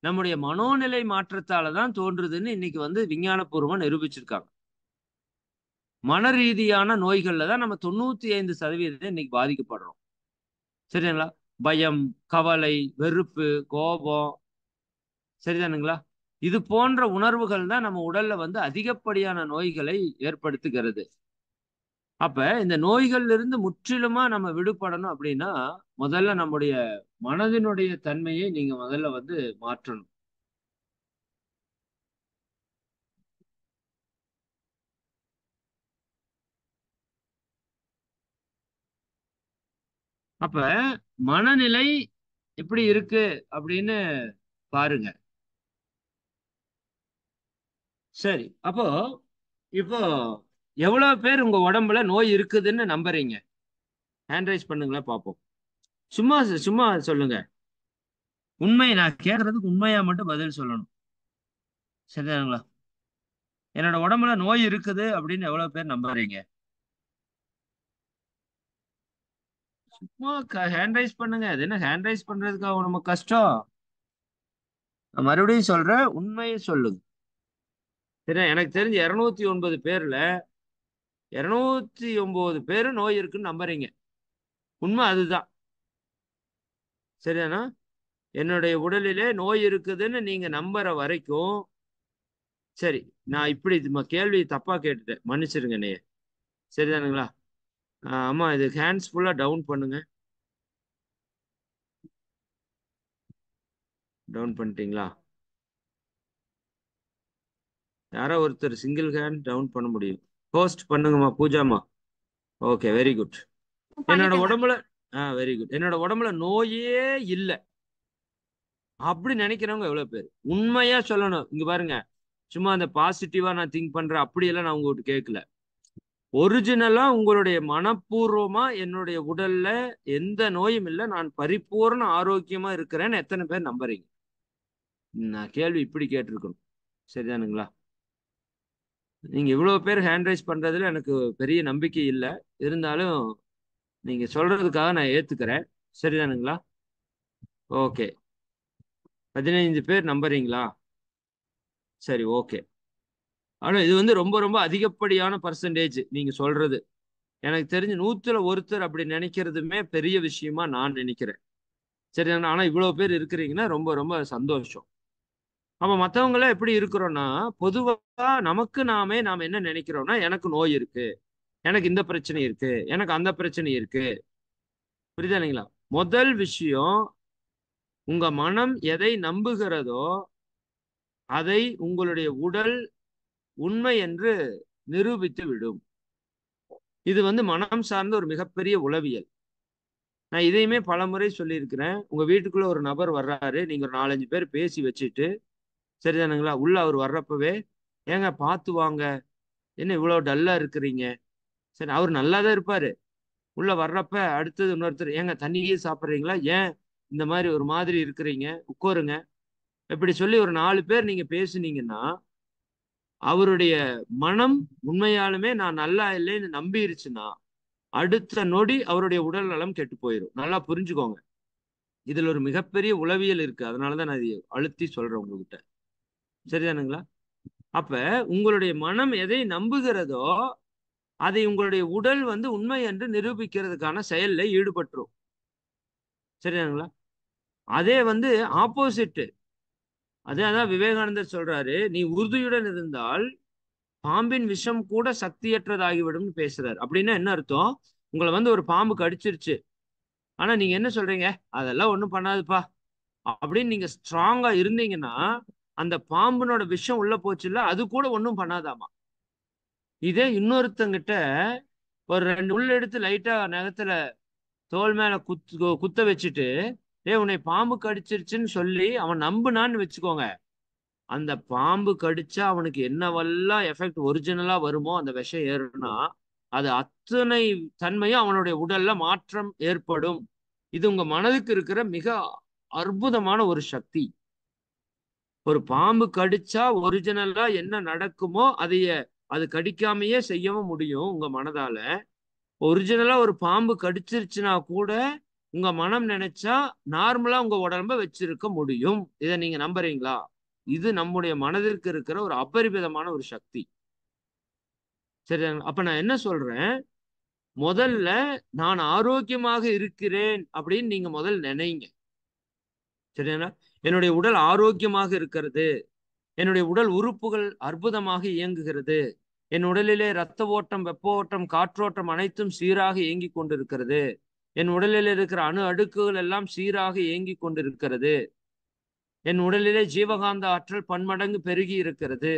நம்முடைய மனோநிலை மாற்றத்தால தான் தோன்றுதுன்னு இன்னைக்கு வந்து விஞ்ஞானபூர்வம் நிரூபிச்சிருக்காங்க மன ரீதியான நோய்கள்ல தான் நம்ம தொண்ணூத்தி ஐந்து சதவீதத்தை இன்னைக்கு பாதிக்கப்படுறோம் சரிங்களா பயம் கவலை வெறுப்பு கோபம் சரிதானுங்களா இது போன்ற உணர்வுகள் தான் நம்ம உடல்ல வந்து அதிகப்படியான நோய்களை ஏற்படுத்துகிறது அப்ப இந்த நோய்கள்ல இருந்து முற்றிலுமா நம்ம விடுபடணும் அப்படின்னா முதல்ல நம்முடைய மனதினுடைய தன்மையை நீங்க முதல்ல வந்து மாற்றணும் அப்ப மனநிலை எப்படி இருக்கு அப்படின்னு பாருங்க சரி அப்போ இப்போ எவ்வளவு பேர் உங்க உடம்புல நோய் இருக்குதுன்னு நம்புறீங்க ஹேண்ட் ரைஸ் பண்ணுங்களேன் பார்ப்போம் சும்மா சும்மா சொல்லுங்க உண்மை நான் கேட்கறதுக்கு உண்மையா மட்டும் பதில் சொல்லணும் சரிதானுங்களா என்னோட உடம்புல நோய் இருக்குது அப்படின்னு எவ்வளவு பேர் நம்புறீங்க சும்மா ஹேண்ட் ரைஸ் பண்ணுங்க அது என்ன ஹேண்ட் ரைஸ் பண்றதுக்காக நம்ம கஷ்டம் மறுபடியும் சொல்றேன் உண்மையை சொல்லுங்க சரி எனக்கு தெரிஞ்ச இரநூத்தி ஒன்பது பேர்ல இரநூத்தி ஒன்பது பேரு நோய் இருக்குன்னு நம்புறீங்க உண்மை அதுதான் சரிதானா என்னுடைய உடலிலே நோய் இருக்குதுன்னு நீங்க நம்புற வரைக்கும் சரி நான் இப்படி கேள்வி தப்பா கேட்டுட்டேன் மன்னிச்சிருங்க நீ சரிதானுங்களா ஆமா இது ஹேண்ட்ஸ் ஃபுல்லா டவுன் பண்ணுங்க டவுன் பண்ணிட்டீங்களா யாரோ ஒருத்தர் சிங்கிள் ஹேண்ட் டவுன் பண்ண முடியும் ஹோஸ்ட் பண்ணுங்கம்மா பூஜாமா ஓகே வெரி குட் என்னோட உடம்புல ஆ வெரி குட் என்னோட உடம்புல நோயே இல்லை அப்படி நினைக்கிறவங்க எவ்வளவு பேர் உண்மையா சொல்லணும் இங்க பாருங்க சும்மா அந்த பாசிட்டிவா நான் திங்க் பண்றேன் அப்படியெல்லாம் நான் உங்ககிட்ட கேட்கல ஒரிஜினலா உங்களுடைய மனப்பூர்வமா என்னுடைய உடல்ல எந்த நோயும் இல்லை நான் பரிபூர்ண ஆரோக்கியமா இருக்கிறேன்னு எத்தனை பேர் நம்புறீங்க நான் கேள்வி இப்படி கேட்டிருக்கணும் சரிதானுங்களா நீங்க இவ்வளவு பேர் ஹேண்ட் ரைஸ் பண்றதுல எனக்கு பெரிய நம்பிக்கை இல்லை இருந்தாலும் நீங்க சொல்றதுக்காக நான் ஏத்துக்கிறேன் சரிதானுங்களா ஓகே பதினைஞ்சு பேர் நம்புறீங்களா சரி ஓகே ஆனா இது வந்து ரொம்ப ரொம்ப அதிகப்படியான பர்சன்டேஜ் நீங்க சொல்றது எனக்கு தெரிஞ்சு நூத்துல ஒருத்தர் அப்படி நினைக்கிறதுமே பெரிய விஷயமா நான் நினைக்கிறேன் சரி ஆனா இவ்வளவு பேர் இருக்கிறீங்கன்னா ரொம்ப ரொம்ப சந்தோஷம் அப்ப மற்றவங்கள எப்படி இருக்கிறோம்னா பொதுவா நமக்கு நாமே நாம என்ன நினைக்கிறோம்னா எனக்கு நோய் இருக்கு எனக்கு இந்த பிரச்சனை இருக்கு எனக்கு அந்த பிரச்சனை இருக்கு புரியுதா இல்லைங்களா முதல் விஷயம் உங்க மனம் எதை நம்புகிறதோ அதை உங்களுடைய உடல் உண்மை என்று நிரூபித்து விடும் இது வந்து மனம் சார்ந்த ஒரு மிகப்பெரிய உளவியல் நான் இதையுமே பல முறை சொல்லியிருக்கிறேன் உங்க வீட்டுக்குள்ள ஒரு நபர் வர்றாரு நீங்க ஒரு நாலஞ்சு பேர் பேசி வச்சுட்டு சரிதானுங்களா உள்ள அவர் வர்றப்பவே ஏங்க பார்த்து வாங்க என்ன இவ்வளோ டல்லா இருக்கிறீங்க சரி அவர் நல்லா தான் இருப்பாரு உள்ள வர்றப்ப அடுத்தது இன்னொருத்தர் ஏங்க தண்ணியே சாப்பிட்றீங்களா ஏன் இந்த மாதிரி ஒரு மாதிரி இருக்கிறீங்க உட்காருங்க இப்படி சொல்லி ஒரு நாலு பேர் நீங்க பேசுனீங்கன்னா அவருடைய மனம் உண்மையாலுமே நான் நல்லா இல்லைன்னு நம்பிருச்சுன்னா அடுத்த நொடி அவருடைய உடல் நலம் கெட்டு போயிடும் நல்லா புரிஞ்சுக்கோங்க இதுல ஒரு மிகப்பெரிய உளவியல் இருக்கு அதனாலதான் நான் இதை அழுத்தி சொல்றேன் உங்ககிட்ட சரிதானுங்களா அப்ப உங்களுடைய மனம் எதை நம்புகிறதோ அதை உங்களுடைய உடல் வந்து உண்மை என்று நிரூபிக்கிறதுக்கான செயல்ல ஈடுபட்டுரும் சரிதானுங்களா அதே வந்து ஆப்போசிட்டு அதான் விவேகானந்தர் சொல்றாரு நீ உறுதியுடன் இருந்தால் பாம்பின் விஷம் கூட சக்தியற்றதாகிவிடும் பேசுறாரு அப்படின்னா என்ன அர்த்தம் உங்களை வந்து ஒரு பாம்பு கடிச்சிருச்சு ஆனா நீங்க என்ன சொல்றீங்க அதெல்லாம் ஒண்ணும் பண்ணாதுப்பா அப்படின்னு நீங்க ஸ்ட்ராங்கா இருந்தீங்கன்னா அந்த பாம்பினோட விஷம் உள்ள போச்சுல்ல அது கூட ஒன்றும் பண்ணாதாமா இதே இன்னொருத்தங்கிட்ட ஒரு ரெண்டு உள்ள எடுத்து லைட்டா நகத்துல தோல் மேல குத்து குத்த வச்சுட்டு ஏ உன்னை பாம்பு கடிச்சிருச்சுன்னு சொல்லி அவன் நம்புனான்னு வச்சுக்கோங்க அந்த பாம்பு கடிச்சா அவனுக்கு என்னவெல்லாம் எஃபெக்ட் ஒரிஜினலா வருமோ அந்த விஷம் ஏறுனா அது அத்தனை தன்மையும் அவனுடைய உடல்ல மாற்றம் ஏற்படும் இது உங்க மனதுக்கு இருக்கிற மிக அற்புதமான ஒரு சக்தி ஒரு பாம்பு கடிச்சா ஒரிஜினலா என்ன நடக்குமோ அதைய அது கடிக்காமையே செய்யவும் முடியும் உங்க மனதால ஒரிஜினலா ஒரு பாம்பு கடிச்சிருச்சுன்னா கூட உங்க மனம் நினைச்சா நார்மலா உங்க உடம்ப வச்சிருக்க முடியும் இதை நீங்க நம்புறீங்களா இது நம்முடைய மனதிற்கு இருக்கிற ஒரு அபரிமிதமான ஒரு சக்தி சரி அப்ப நான் என்ன சொல்றேன் முதல்ல நான் ஆரோக்கியமாக இருக்கிறேன் அப்படின்னு நீங்க முதல் நினைங்க சரியா என்னுடைய உடல் ஆரோக்கியமாக இருக்கிறது என்னுடைய உடல் உறுப்புகள் அற்புதமாக இயங்குகிறது என் உடலிலே இரத்த ஓட்டம் வெப்ப ஓட்டம் காற்றோட்டம் அனைத்தும் சீராக இயங்கி கொண்டிருக்கிறது என் உடலில் இருக்கிற அணு அடுக்குகள் எல்லாம் சீராக இயங்கி கொண்டிருக்கிறது என் உடலிலே ஜீவகாந்த ஆற்றல் பன்மடங்கு பெருகி இருக்கிறது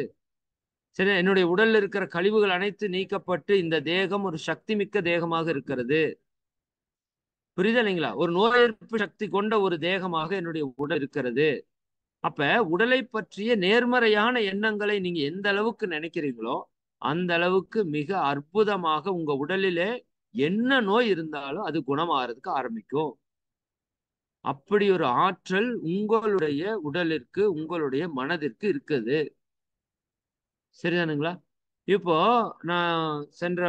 சரி என்னுடைய உடலில் இருக்கிற கழிவுகள் அனைத்து நீக்கப்பட்டு இந்த தேகம் ஒரு சக்தி மிக்க தேகமாக இருக்கிறது புரிதலைங்களா ஒரு நோய் எதிர்ப்பு சக்தி கொண்ட ஒரு தேகமாக என்னுடைய உடல் இருக்கிறது அப்ப உடலை பற்றிய நேர்மறையான எண்ணங்களை நீங்க எந்த அளவுக்கு நினைக்கிறீங்களோ அந்த அளவுக்கு மிக அற்புதமாக உங்க உடலிலே என்ன நோய் இருந்தாலும் அது குணமாகறதுக்கு ஆரம்பிக்கும் அப்படி ஒரு ஆற்றல் உங்களுடைய உடலிற்கு உங்களுடைய மனதிற்கு இருக்குது சரிதானுங்களா இப்போ நான் சென்ற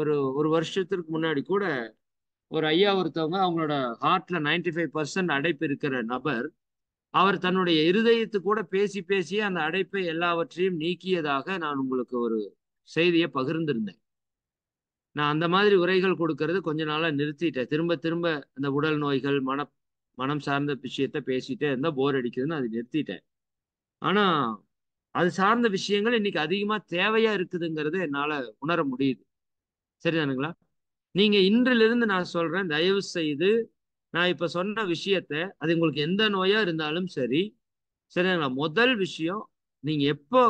ஒரு ஒரு வருஷத்திற்கு முன்னாடி கூட ஒரு ஐயா ஒருத்தவங்க அவங்களோட ஹார்ட்ல நைன்டி ஃபைவ் பர்சன்ட் அடைப்பு இருக்கிற நபர் அவர் தன்னுடைய இருதயத்து கூட பேசி பேசி அந்த அடைப்பை எல்லாவற்றையும் நீக்கியதாக நான் உங்களுக்கு ஒரு செய்தியை பகிர்ந்திருந்தேன் நான் அந்த மாதிரி உரைகள் கொடுக்கறது கொஞ்ச நாளாக நிறுத்திட்டேன் திரும்ப திரும்ப அந்த உடல் நோய்கள் மன மனம் சார்ந்த விஷயத்த பேசிட்டே இருந்தால் போர் அடிக்குதுன்னு அது நிறுத்திட்டேன் ஆனால் அது சார்ந்த விஷயங்கள் இன்னைக்கு அதிகமாக தேவையாக இருக்குதுங்கிறது என்னால் உணர முடியுது சரிதானுங்களா நீங்கள் இன்றிலிருந்து நான் சொல்கிறேன் தயவு செய்து நான் இப்போ சொன்ன விஷயத்த அது உங்களுக்கு எந்த நோயாக இருந்தாலும் சரி சரிங்களா முதல் விஷயம் நீங்கள் எப்போ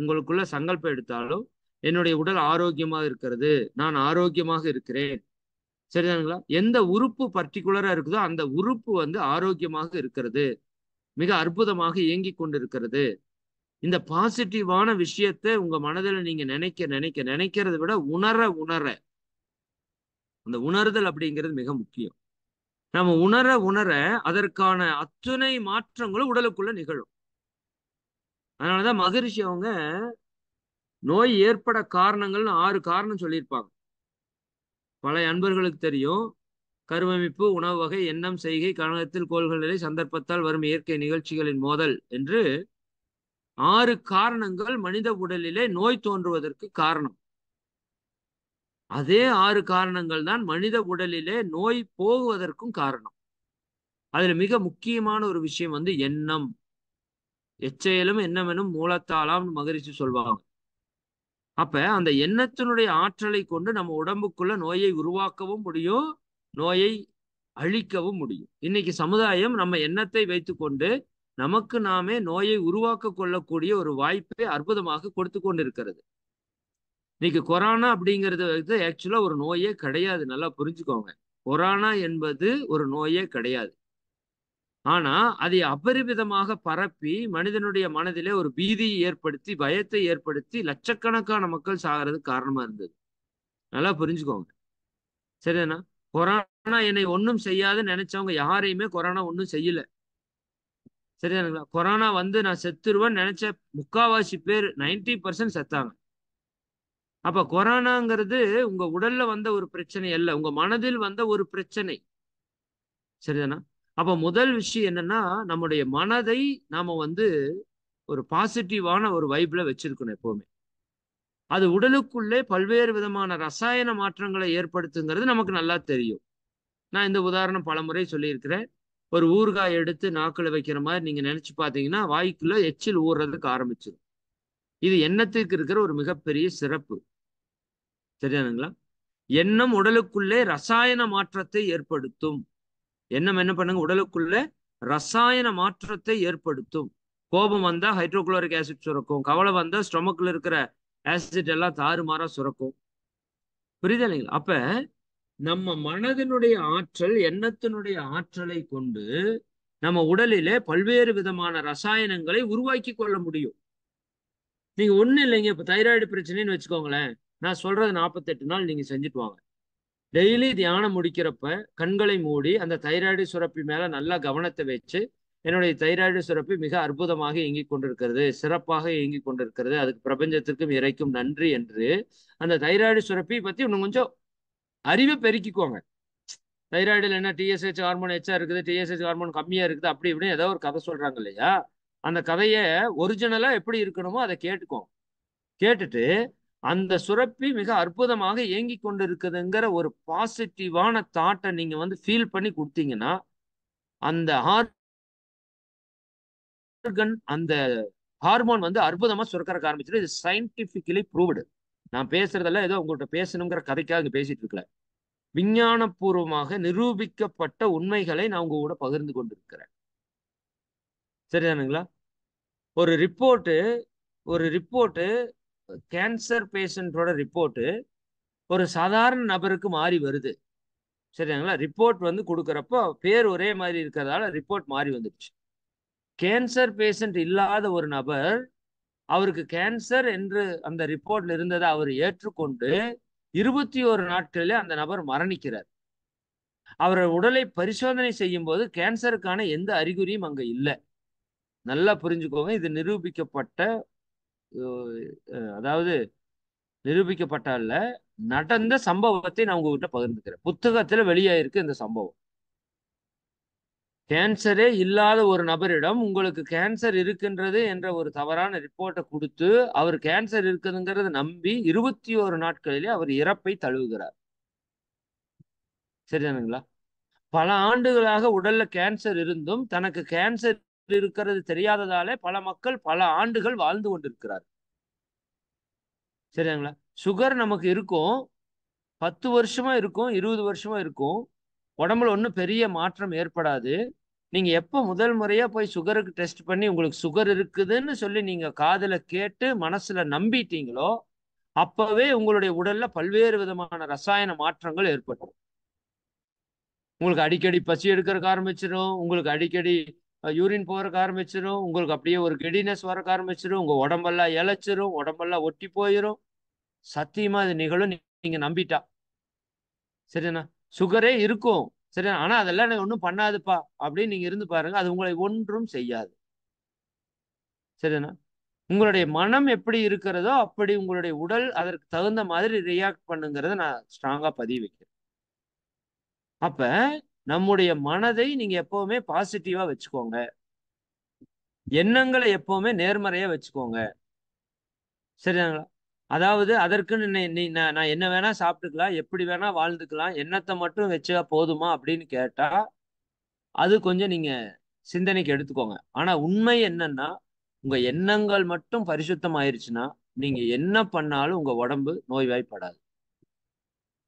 உங்களுக்குள்ள சங்கல்பம் எடுத்தாலும் என்னுடைய உடல் ஆரோக்கியமாக இருக்கிறது நான் ஆரோக்கியமாக இருக்கிறேன் சரிதானுங்களா எந்த உறுப்பு பர்டிகுலரா இருக்குதோ அந்த உறுப்பு வந்து ஆரோக்கியமாக இருக்கிறது மிக அற்புதமாக இயங்கி கொண்டிருக்கிறது இந்த பாசிட்டிவான விஷயத்தை உங்க மனதில் நீங்க நினைக்க நினைக்க நினைக்கிறத விட உணர உணர அந்த உணர்தல் அப்படிங்கிறது மிக முக்கியம் நம்ம உணர உணர அதற்கான அத்துணை மாற்றங்களும் உடலுக்குள்ள நிகழும் அதனாலதான் மகரிஷி அவங்க நோய் ஏற்பட காரணங்கள்னு ஆறு காரணம் சொல்லியிருப்பாங்க பல அன்பர்களுக்கு தெரியும் கருவமைப்பு உணவு வகை எண்ணம் செய்கை கழகத்தில் நிலை சந்தர்ப்பத்தால் வரும் இயற்கை நிகழ்ச்சிகளின் மோதல் என்று ஆறு காரணங்கள் மனித உடலிலே நோய் தோன்றுவதற்கு காரணம் அதே ஆறு காரணங்கள் தான் மனித உடலிலே நோய் போகுவதற்கும் காரணம் அதுல மிக முக்கியமான ஒரு விஷயம் வந்து எண்ணம் எச்செயலும் எண்ணம் எனும் மூலத்தாலாம் மகிழ்ச்சி சொல்வாங்க அப்ப அந்த எண்ணத்தினுடைய ஆற்றலை கொண்டு நம்ம உடம்புக்குள்ள நோயை உருவாக்கவும் முடியும் நோயை அழிக்கவும் முடியும் இன்னைக்கு சமுதாயம் நம்ம எண்ணத்தை வைத்துக்கொண்டு நமக்கு நாமே நோயை உருவாக்க கொள்ளக்கூடிய ஒரு வாய்ப்பை அற்புதமாக கொடுத்து கொண்டிருக்கிறது இன்னைக்கு கொரோனா அப்படிங்கிறது வந்து ஆக்சுவலா ஒரு நோயே கிடையாது நல்லா புரிஞ்சுக்கோங்க கொரோனா என்பது ஒரு நோயே கிடையாது ஆனா அதை அபரிமிதமாக பரப்பி மனிதனுடைய மனதிலே ஒரு பீதியை ஏற்படுத்தி பயத்தை ஏற்படுத்தி லட்சக்கணக்கான மக்கள் சாகிறதுக்கு காரணமா இருந்தது நல்லா புரிஞ்சுக்கோங்க சரிதானா கொரோனா என்னை ஒன்றும் செய்யாதுன்னு நினைச்சவங்க யாரையுமே கொரோனா ஒன்றும் செய்யல சரிதானுங்களா கொரோனா வந்து நான் செத்துருவேன்னு நினைச்ச முக்காவாசி பேர் நைன்டி பர்சன்ட் செத்தாங்க அப்ப கொரோனாங்கிறது உங்க உடல்ல வந்த ஒரு பிரச்சனை அல்ல உங்க மனதில் வந்த ஒரு பிரச்சனை சரிதானா அப்ப முதல் விஷயம் என்னன்னா நம்முடைய மனதை நாம வந்து ஒரு பாசிட்டிவான ஒரு வைப்ல வச்சிருக்கணும் எப்பவுமே அது உடலுக்குள்ளே பல்வேறு விதமான ரசாயன மாற்றங்களை ஏற்படுத்துங்கிறது நமக்கு நல்லா தெரியும் நான் இந்த உதாரணம் பலமுறை சொல்லியிருக்கிறேன் ஒரு ஊறுகாய் எடுத்து நாக்கில் வைக்கிற மாதிரி நீங்க நினைச்சு பார்த்தீங்கன்னா வாய்க்குள்ள எச்சில் ஊறுறதுக்கு ஆரம்பிச்சிடும் இது எண்ணத்துக்கு இருக்கிற ஒரு மிகப்பெரிய சிறப்பு சரியானுங்களா எண்ணம் உடலுக்குள்ளே ரசாயன மாற்றத்தை ஏற்படுத்தும் என்னம் என்ன பண்ணுங்க உடலுக்குள்ள ரசாயன மாற்றத்தை ஏற்படுத்தும் கோபம் வந்தா ஹைட்ரோகுளோரிக் ஆசிட் சுரக்கும் கவலை வந்தா ஸ்டொமக்ல இருக்கிற ஆசிட் எல்லாம் தாறுமாறா சுரக்கும் புரிதலைங்க அப்ப நம்ம மனதினுடைய ஆற்றல் எண்ணத்தினுடைய ஆற்றலை கொண்டு நம்ம உடலிலே பல்வேறு விதமான ரசாயனங்களை உருவாக்கி கொள்ள முடியும் நீங்க ஒண்ணு இல்லைங்க இப்ப தைராய்டு பிரச்சனைன்னு வச்சுக்கோங்களேன் நான் சொல்றது நாற்பத்தெட்டு நாள் நீங்க செஞ்சுட்டு வாங்க டெய்லி தியானம் முடிக்கிறப்ப கண்களை மூடி அந்த தைராய்டு சுரப்பி மேல நல்லா கவனத்தை வச்சு என்னுடைய தைராய்டு சுரப்பி மிக அற்புதமாக இயங்கிக் கொண்டிருக்கிறது சிறப்பாக இயங்கிக் கொண்டிருக்கிறது அதுக்கு பிரபஞ்சத்திற்கும் இறைக்கும் நன்றி என்று அந்த தைராய்டு சுரப்பி பத்தி இன்னும் கொஞ்சம் அறிவை பெருக்கிக்கோங்க தைராய்டில் என்ன டிஎஸ்ஹெச் ஹார்மோன் எச்சா இருக்குது டிஎஸ்ஹெச் ஹார்மோன் கம்மியா இருக்குது அப்படி இப்படின்னு ஏதோ ஒரு கதை சொல்றாங்க இல்லையா அந்த கதையை ஒரிஜினலா எப்படி இருக்கணுமோ அதை கேட்டுக்கோங்க கேட்டுட்டு அந்த சுரப்பி மிக அற்புதமாக இயங்கி கொண்டிருக்குதுங்கிற ஒரு பாசிட்டிவான தாட்டை நீங்க வந்து ஃபீல் பண்ணி கொடுத்தீங்கன்னா அந்த ஹார்கன் அந்த ஹார்மோன் வந்து அற்புதமா சுரக்கிறக்க ஆரம்பிச்சிடும் இது சயின்டிபிக்கலி ப்ரூவ்டு நான் பேசுறதெல்லாம் ஏதோ உங்கள்கிட்ட பேசணுங்கிற கதைக்காக பேசிட்டு இருக்கல விஞ்ஞானபூர்வமாக நிரூபிக்கப்பட்ட உண்மைகளை நான் உங்க கூட பகிர்ந்து கொண்டிருக்கிறேன் சரிதானுங்களா ஒரு ரிப்போர்ட்டு ஒரு ரிப்போர்ட்டு கேன்சர் பேஷண்ட்டோட ரிப்போர்ட்டு ஒரு சாதாரண நபருக்கு மாறி வருது சரிங்களா ரிப்போர்ட் வந்து கொடுக்குறப்போ பேர் ஒரே மாதிரி இருக்கிறதால ரிப்போர்ட் மாறி வந்துடுச்சு கேன்சர் பேஷண்ட் இல்லாத ஒரு நபர் அவருக்கு கேன்சர் என்று அந்த ரிப்போர்ட்ல இருந்ததை அவர் ஏற்றுக்கொண்டு இருபத்தி ஒரு நாட்களிலே அந்த நபர் மரணிக்கிறார் அவரை உடலை பரிசோதனை செய்யும் போது கேன்சருக்கான எந்த அறிகுறியும் அங்க இல்லை நல்லா புரிஞ்சுக்கோங்க இது நிரூபிக்கப்பட்ட அதாவது நிரூபிக்கப்பட்டால நடந்த சம்பவத்தை நான் உங்ககிட்ட பகிர்ந்துக்கிறேன் புத்தகத்துல வெளியாயிருக்கு இந்த சம்பவம் கேன்சரே இல்லாத ஒரு நபரிடம் உங்களுக்கு கேன்சர் இருக்கின்றது என்ற ஒரு தவறான ரிப்போர்ட்டை கொடுத்து அவர் கேன்சர் இருக்குதுங்கிறத நம்பி இருபத்தி ஓரு நாட்களிலே அவர் இறப்பை தழுவுகிறார் சரிதானுங்களா பல ஆண்டுகளாக உடல்ல கேன்சர் இருந்தும் தனக்கு கேன்சர் இருக்கிறது தெரியாததாலே பல மக்கள் பல ஆண்டுகள் வாழ்ந்து கொண்டிருக்கிறார் சரிங்களா சுகர் நமக்கு இருக்கும் பத்து வருஷமா இருக்கும் இருபது வருஷமா இருக்கும் உடம்புல ஒன்றும் பெரிய மாற்றம் ஏற்படாது நீங்க எப்போ முதல் முறையா போய் சுகருக்கு டெஸ்ட் பண்ணி உங்களுக்கு சுகர் இருக்குதுன்னு சொல்லி நீங்க காதல கேட்டு மனசுல நம்பிட்டீங்களோ அப்பவே உங்களுடைய உடல்ல பல்வேறு விதமான ரசாயன மாற்றங்கள் ஏற்படும் உங்களுக்கு அடிக்கடி பசி எடுக்கிறதுக்கு ஆரம்பிச்சிடும் உங்களுக்கு அடிக்கடி யூரின் போகிறக்க ஆரம்பிச்சிடும் உங்களுக்கு அப்படியே ஒரு கெடினஸ் வரக்க ஆரம்பிச்சிடும் உங்கள் உடம்பெல்லாம் இழைச்சிரும் உடம்பெல்லாம் ஒட்டி போயிடும் சத்தியமாக இது நிகழும் நீங்கள் நம்பிட்டா சரிண்ணா சுகரே இருக்கும் சரி ஆனால் அதெல்லாம் ஒன்றும் பண்ணாதுப்பா அப்படின்னு நீங்கள் இருந்து பாருங்கள் அது உங்களை ஒன்றும் செய்யாது சரிண்ணா உங்களுடைய மனம் எப்படி இருக்கிறதோ அப்படி உங்களுடைய உடல் அதற்கு தகுந்த மாதிரி ரியாக்ட் பண்ணுங்கிறத நான் ஸ்ட்ராங்காக பதிவு வைக்கிறேன் அப்போ நம்முடைய மனதை நீங்க எப்பவுமே பாசிட்டிவா வச்சுக்கோங்க எண்ணங்களை எப்பவுமே நேர்மறையா வச்சுக்கோங்க சரிங்களா அதாவது அதற்குன்னு நீ நான் என்ன வேணா சாப்பிட்டுக்கலாம் எப்படி வேணா வாழ்ந்துக்கலாம் எண்ணத்தை மட்டும் வச்சா போதுமா அப்படின்னு கேட்டா அது கொஞ்சம் நீங்க சிந்தனைக்கு எடுத்துக்கோங்க ஆனா உண்மை என்னன்னா உங்க எண்ணங்கள் மட்டும் பரிசுத்தம் ஆயிருச்சுன்னா நீங்க என்ன பண்ணாலும் உங்க உடம்பு நோய்வாய்ப்படாது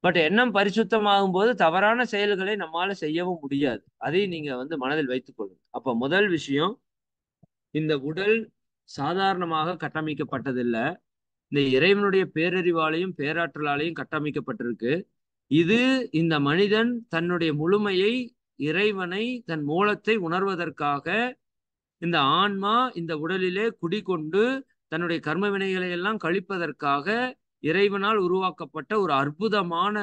பட் எண்ணம் பரிசுத்தமாகும் போது தவறான செயல்களை நம்மால செய்யவும் முடியாது அதை நீங்க வந்து மனதில் வைத்துக் கொள்ளுங்க அப்ப முதல் விஷயம் இந்த உடல் சாதாரணமாக கட்டமைக்கப்பட்டதில்லை இந்த இறைவனுடைய பேரறிவாலையும் பேராற்றலாலையும் கட்டமைக்கப்பட்டிருக்கு இது இந்த மனிதன் தன்னுடைய முழுமையை இறைவனை தன் மூலத்தை உணர்வதற்காக இந்த ஆன்மா இந்த உடலிலே குடிகொண்டு தன்னுடைய கர்ம வினைகளை எல்லாம் கழிப்பதற்காக இறைவனால் உருவாக்கப்பட்ட ஒரு அற்புதமான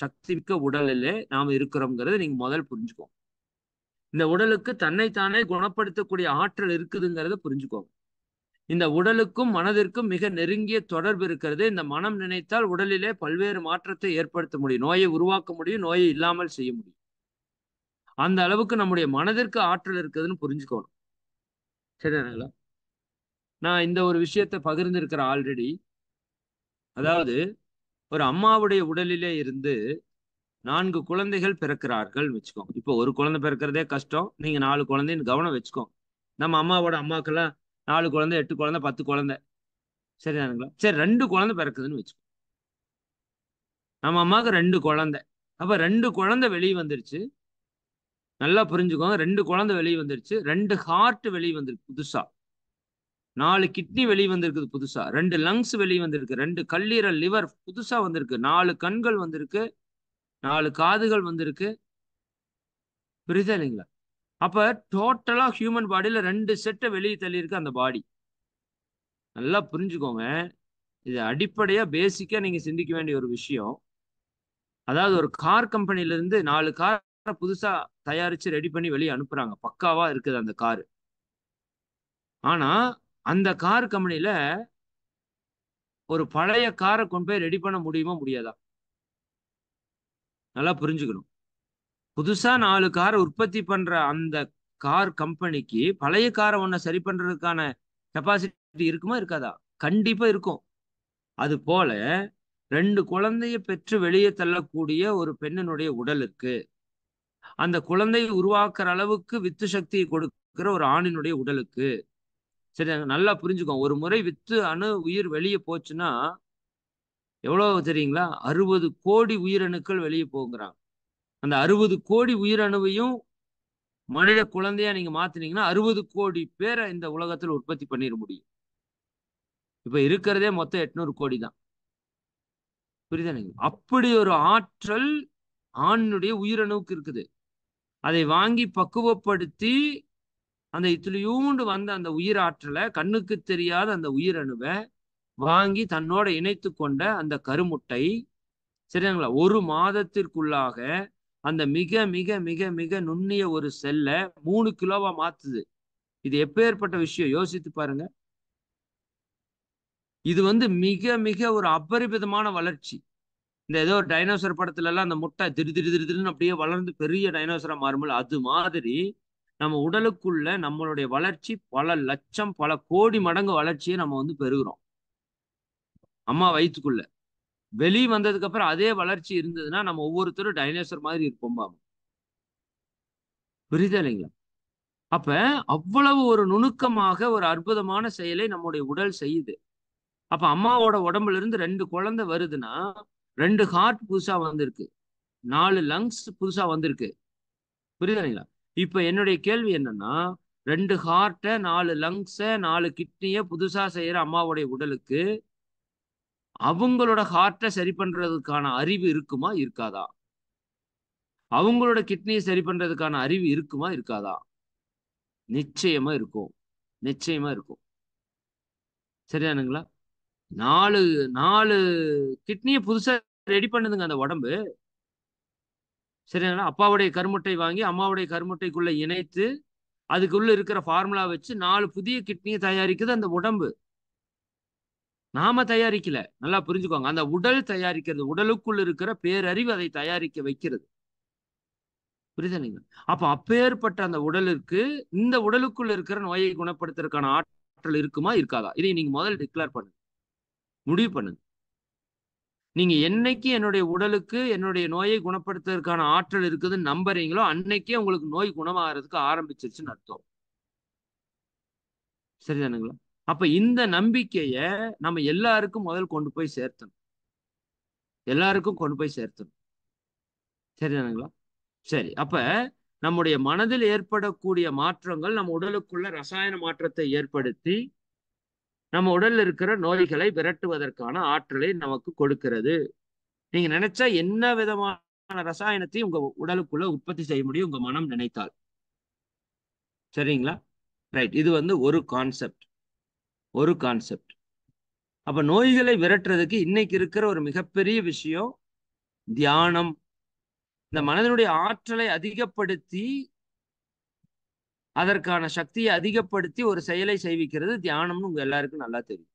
சக்தி மிக்க உடலில் நாம் இருக்கிறோங்கிறத நீங்க முதல் புரிஞ்சுக்கோங்க இந்த உடலுக்கு தன்னைத்தானே குணப்படுத்தக்கூடிய ஆற்றல் இருக்குதுங்கிறத புரிஞ்சுக்கோங்க இந்த உடலுக்கும் மனதிற்கும் மிக நெருங்கிய தொடர்பு இருக்கிறது இந்த மனம் நினைத்தால் உடலிலே பல்வேறு மாற்றத்தை ஏற்படுத்த முடியும் நோயை உருவாக்க முடியும் நோயை இல்லாமல் செய்ய முடியும் அந்த அளவுக்கு நம்முடைய மனதிற்கு ஆற்றல் இருக்குதுன்னு புரிஞ்சுக்கணும் சரிங்களா நான் இந்த ஒரு விஷயத்தை பகிர்ந்திருக்கிறேன் ஆல்ரெடி அதாவது ஒரு அம்மாவுடைய உடலிலே இருந்து நான்கு குழந்தைகள் பிறக்கிறார்கள் வச்சுக்கோ இப்போ ஒரு குழந்தை பிறக்கிறதே கஷ்டம் நீங்க நாலு குழந்தைன்னு கவனம் வச்சுக்கோங்க நம்ம அம்மாவோட அம்மாக்கெல்லாம் நாலு குழந்தை எட்டு குழந்தை பத்து குழந்தை சரிதானுங்களா சரி ரெண்டு குழந்தை பிறக்குதுன்னு வச்சுக்கோ நம்ம அம்மாவுக்கு ரெண்டு குழந்தை அப்ப ரெண்டு குழந்தை வெளியே வந்துருச்சு நல்லா புரிஞ்சுக்கோங்க ரெண்டு குழந்தை வெளியே வந்துருச்சு ரெண்டு ஹார்ட் வெளியே வந்துருக்கு புதுசா நாலு கிட்னி வெளியே வந்திருக்குது புதுசா ரெண்டு லங்ஸ் வெளியே வந்திருக்கு ரெண்டு கல்லீரல் லிவர் புதுசா வந்திருக்கு நாலு கண்கள் வந்திருக்கு நாலு காதுகள் வந்திருக்கு புரியுதா இல்லைங்களா அப்ப டோட்டலா ஹியூமன் பாடியில ரெண்டு செட்டை வெளியே தள்ளியிருக்கு அந்த பாடி நல்லா புரிஞ்சுக்கோங்க இது அடிப்படையா பேசிக்கா நீங்க சிந்திக்க வேண்டிய ஒரு விஷயம் அதாவது ஒரு கார் கம்பெனில இருந்து நாலு காரை புதுசா தயாரிச்சு ரெடி பண்ணி வெளியே அனுப்புறாங்க பக்காவா இருக்குது அந்த காரு ஆனா அந்த கார் கம்பெனியில ஒரு பழைய காரை கொண்டு போய் ரெடி பண்ண முடியுமா முடியாதா நல்லா புரிஞ்சுக்கணும் புதுசா நாலு காரை உற்பத்தி பண்ற அந்த கார் கம்பெனிக்கு பழைய காரை ஒன்ன சரி பண்றதுக்கான கெப்பாசிட்டி இருக்குமா இருக்காதா கண்டிப்பா இருக்கும் அது போல ரெண்டு குழந்தைய பெற்று வெளியே தள்ளக்கூடிய ஒரு பெண்ணினுடைய உடல் இருக்கு அந்த குழந்தையை உருவாக்குற அளவுக்கு வித்து சக்தியை கொடுக்கிற ஒரு ஆணினுடைய உடலுக்கு சரி நல்லா புரிஞ்சுக்கோ ஒரு முறை வித்து அணு உயிர் வெளியே போச்சுன்னா எவ்வளவு தெரியுங்களா அறுபது கோடி உயிரணுக்கள் வெளியே போகிறாங்க அந்த அறுபது கோடி உயிரணுவையும் மனித குழந்தையா நீங்க மாத்தினீங்கன்னா அறுபது கோடி பேரை இந்த உலகத்தில் உற்பத்தி பண்ணிட முடியும் இப்ப இருக்கிறதே மொத்தம் எட்நூறு கோடி தான் புரியுதா அப்படி ஒரு ஆற்றல் ஆணுடைய உயிரணுவுக்கு இருக்குது அதை வாங்கி பக்குவப்படுத்தி அந்த இத்திலையூண்டு வந்த அந்த உயிராற்றலை கண்ணுக்கு தெரியாத அந்த உயிரணுவை வாங்கி தன்னோட இணைத்து கொண்ட அந்த கருமுட்டை சரிங்களா ஒரு மாதத்திற்குள்ளாக அந்த மிக மிக மிக மிக நுண்ணிய ஒரு செல்லை மூணு கிலோவா மாத்துது இது எப்பேற்பட்ட விஷயம் யோசித்து பாருங்க இது வந்து மிக மிக ஒரு அபரிமிதமான வளர்ச்சி இந்த ஏதோ ஒரு டைனோசர் படத்துல எல்லாம் அந்த முட்டை திரு திரு திரு திருன்னு அப்படியே வளர்ந்து பெரிய டைனோசரா மாறும்போது அது மாதிரி நம்ம உடலுக்குள்ள நம்மளுடைய வளர்ச்சி பல லட்சம் பல கோடி மடங்கு வளர்ச்சியை நம்ம வந்து பெறுகிறோம் அம்மா வயிற்றுக்குள்ள வெளி வந்ததுக்கு அப்புறம் அதே வளர்ச்சி இருந்ததுன்னா நம்ம ஒவ்வொருத்தரும் டைனோசர் மாதிரி இருப்போம் பாமா இல்லைங்களா அப்ப அவ்வளவு ஒரு நுணுக்கமாக ஒரு அற்புதமான செயலை நம்முடைய உடல் செய்யுது அப்ப அம்மாவோட உடம்புல இருந்து ரெண்டு குழந்தை வருதுன்னா ரெண்டு ஹார்ட் புதுசா வந்திருக்கு நாலு லங்ஸ் புதுசா வந்திருக்கு இல்லைங்களா இப்ப என்னுடைய கேள்வி என்னன்னா ரெண்டு ஹார்ட்டை நாலு லங்ஸை நாலு கிட்னியை புதுசா செய்யற அம்மாவுடைய உடலுக்கு அவங்களோட ஹார்ட்டை சரி பண்றதுக்கான அறிவு இருக்குமா இருக்காதா அவங்களோட கிட்னியை சரி பண்றதுக்கான அறிவு இருக்குமா இருக்காதா நிச்சயமா இருக்கும் நிச்சயமா இருக்கும் சரியானுங்களா நாலு நாலு கிட்னியை புதுசா ரெடி பண்ணுதுங்க அந்த உடம்பு சரிங்களா அப்பாவுடைய கருமுட்டை வாங்கி அம்மாவுடைய கருமுட்டைக்குள்ள இணைத்து அதுக்குள்ள இருக்கிற ஃபார்முலா வச்சு நாலு புதிய கிட்னியை தயாரிக்குது அந்த உடம்பு நாம தயாரிக்கல நல்லா புரிஞ்சுக்கோங்க அந்த உடல் தயாரிக்கிறது உடலுக்குள் இருக்கிற பேரறிவு அதை தயாரிக்க வைக்கிறது புரியுதுங்க அப்ப அப்பேற்பட்ட அந்த உடலுக்கு இந்த உடலுக்குள் இருக்கிற நோயை குணப்படுத்துறதுக்கான ஆற்றல் இருக்குமா இருக்காதா இதை நீங்க முதல்ல டிக்ளேர் பண்ணுங்க முடிவு பண்ணுங்க நீங்க என்னைக்கு என்னுடைய உடலுக்கு என்னுடைய நோயை குணப்படுத்துவதற்கான ஆற்றல் இருக்குதுன்னு நம்புறீங்களோ அன்னைக்கே உங்களுக்கு நோய் குணமாகறதுக்கு ஆரம்பிச்சிருச்சுன்னு அர்த்தம் சரிதானுங்களா அப்ப இந்த நம்பிக்கைய நம்ம எல்லாருக்கும் முதல் கொண்டு போய் சேர்த்தணும் எல்லாருக்கும் கொண்டு போய் சேர்த்தணும் சரிதானுங்களா சரி அப்ப நம்முடைய மனதில் ஏற்படக்கூடிய மாற்றங்கள் நம்ம உடலுக்குள்ள ரசாயன மாற்றத்தை ஏற்படுத்தி நம்ம உடல்ல இருக்கிற நோய்களை விரட்டுவதற்கான ஆற்றலை நமக்கு கொடுக்கிறது நீங்க நினைச்சா என்ன விதமான ரசாயனத்தையும் உங்க உடலுக்குள்ள உற்பத்தி செய்ய முடியும் உங்க மனம் நினைத்தால் சரிங்களா ரைட் இது வந்து ஒரு கான்செப்ட் ஒரு கான்செப்ட் அப்ப நோய்களை விரட்டுறதுக்கு இன்னைக்கு இருக்கிற ஒரு மிகப்பெரிய விஷயம் தியானம் இந்த மனதனுடைய ஆற்றலை அதிகப்படுத்தி அதற்கான சக்தியை அதிகப்படுத்தி ஒரு செயலை செய்விக்கிறது தியானம்னு உங்க எல்லாருக்கும் நல்லா தெரியும்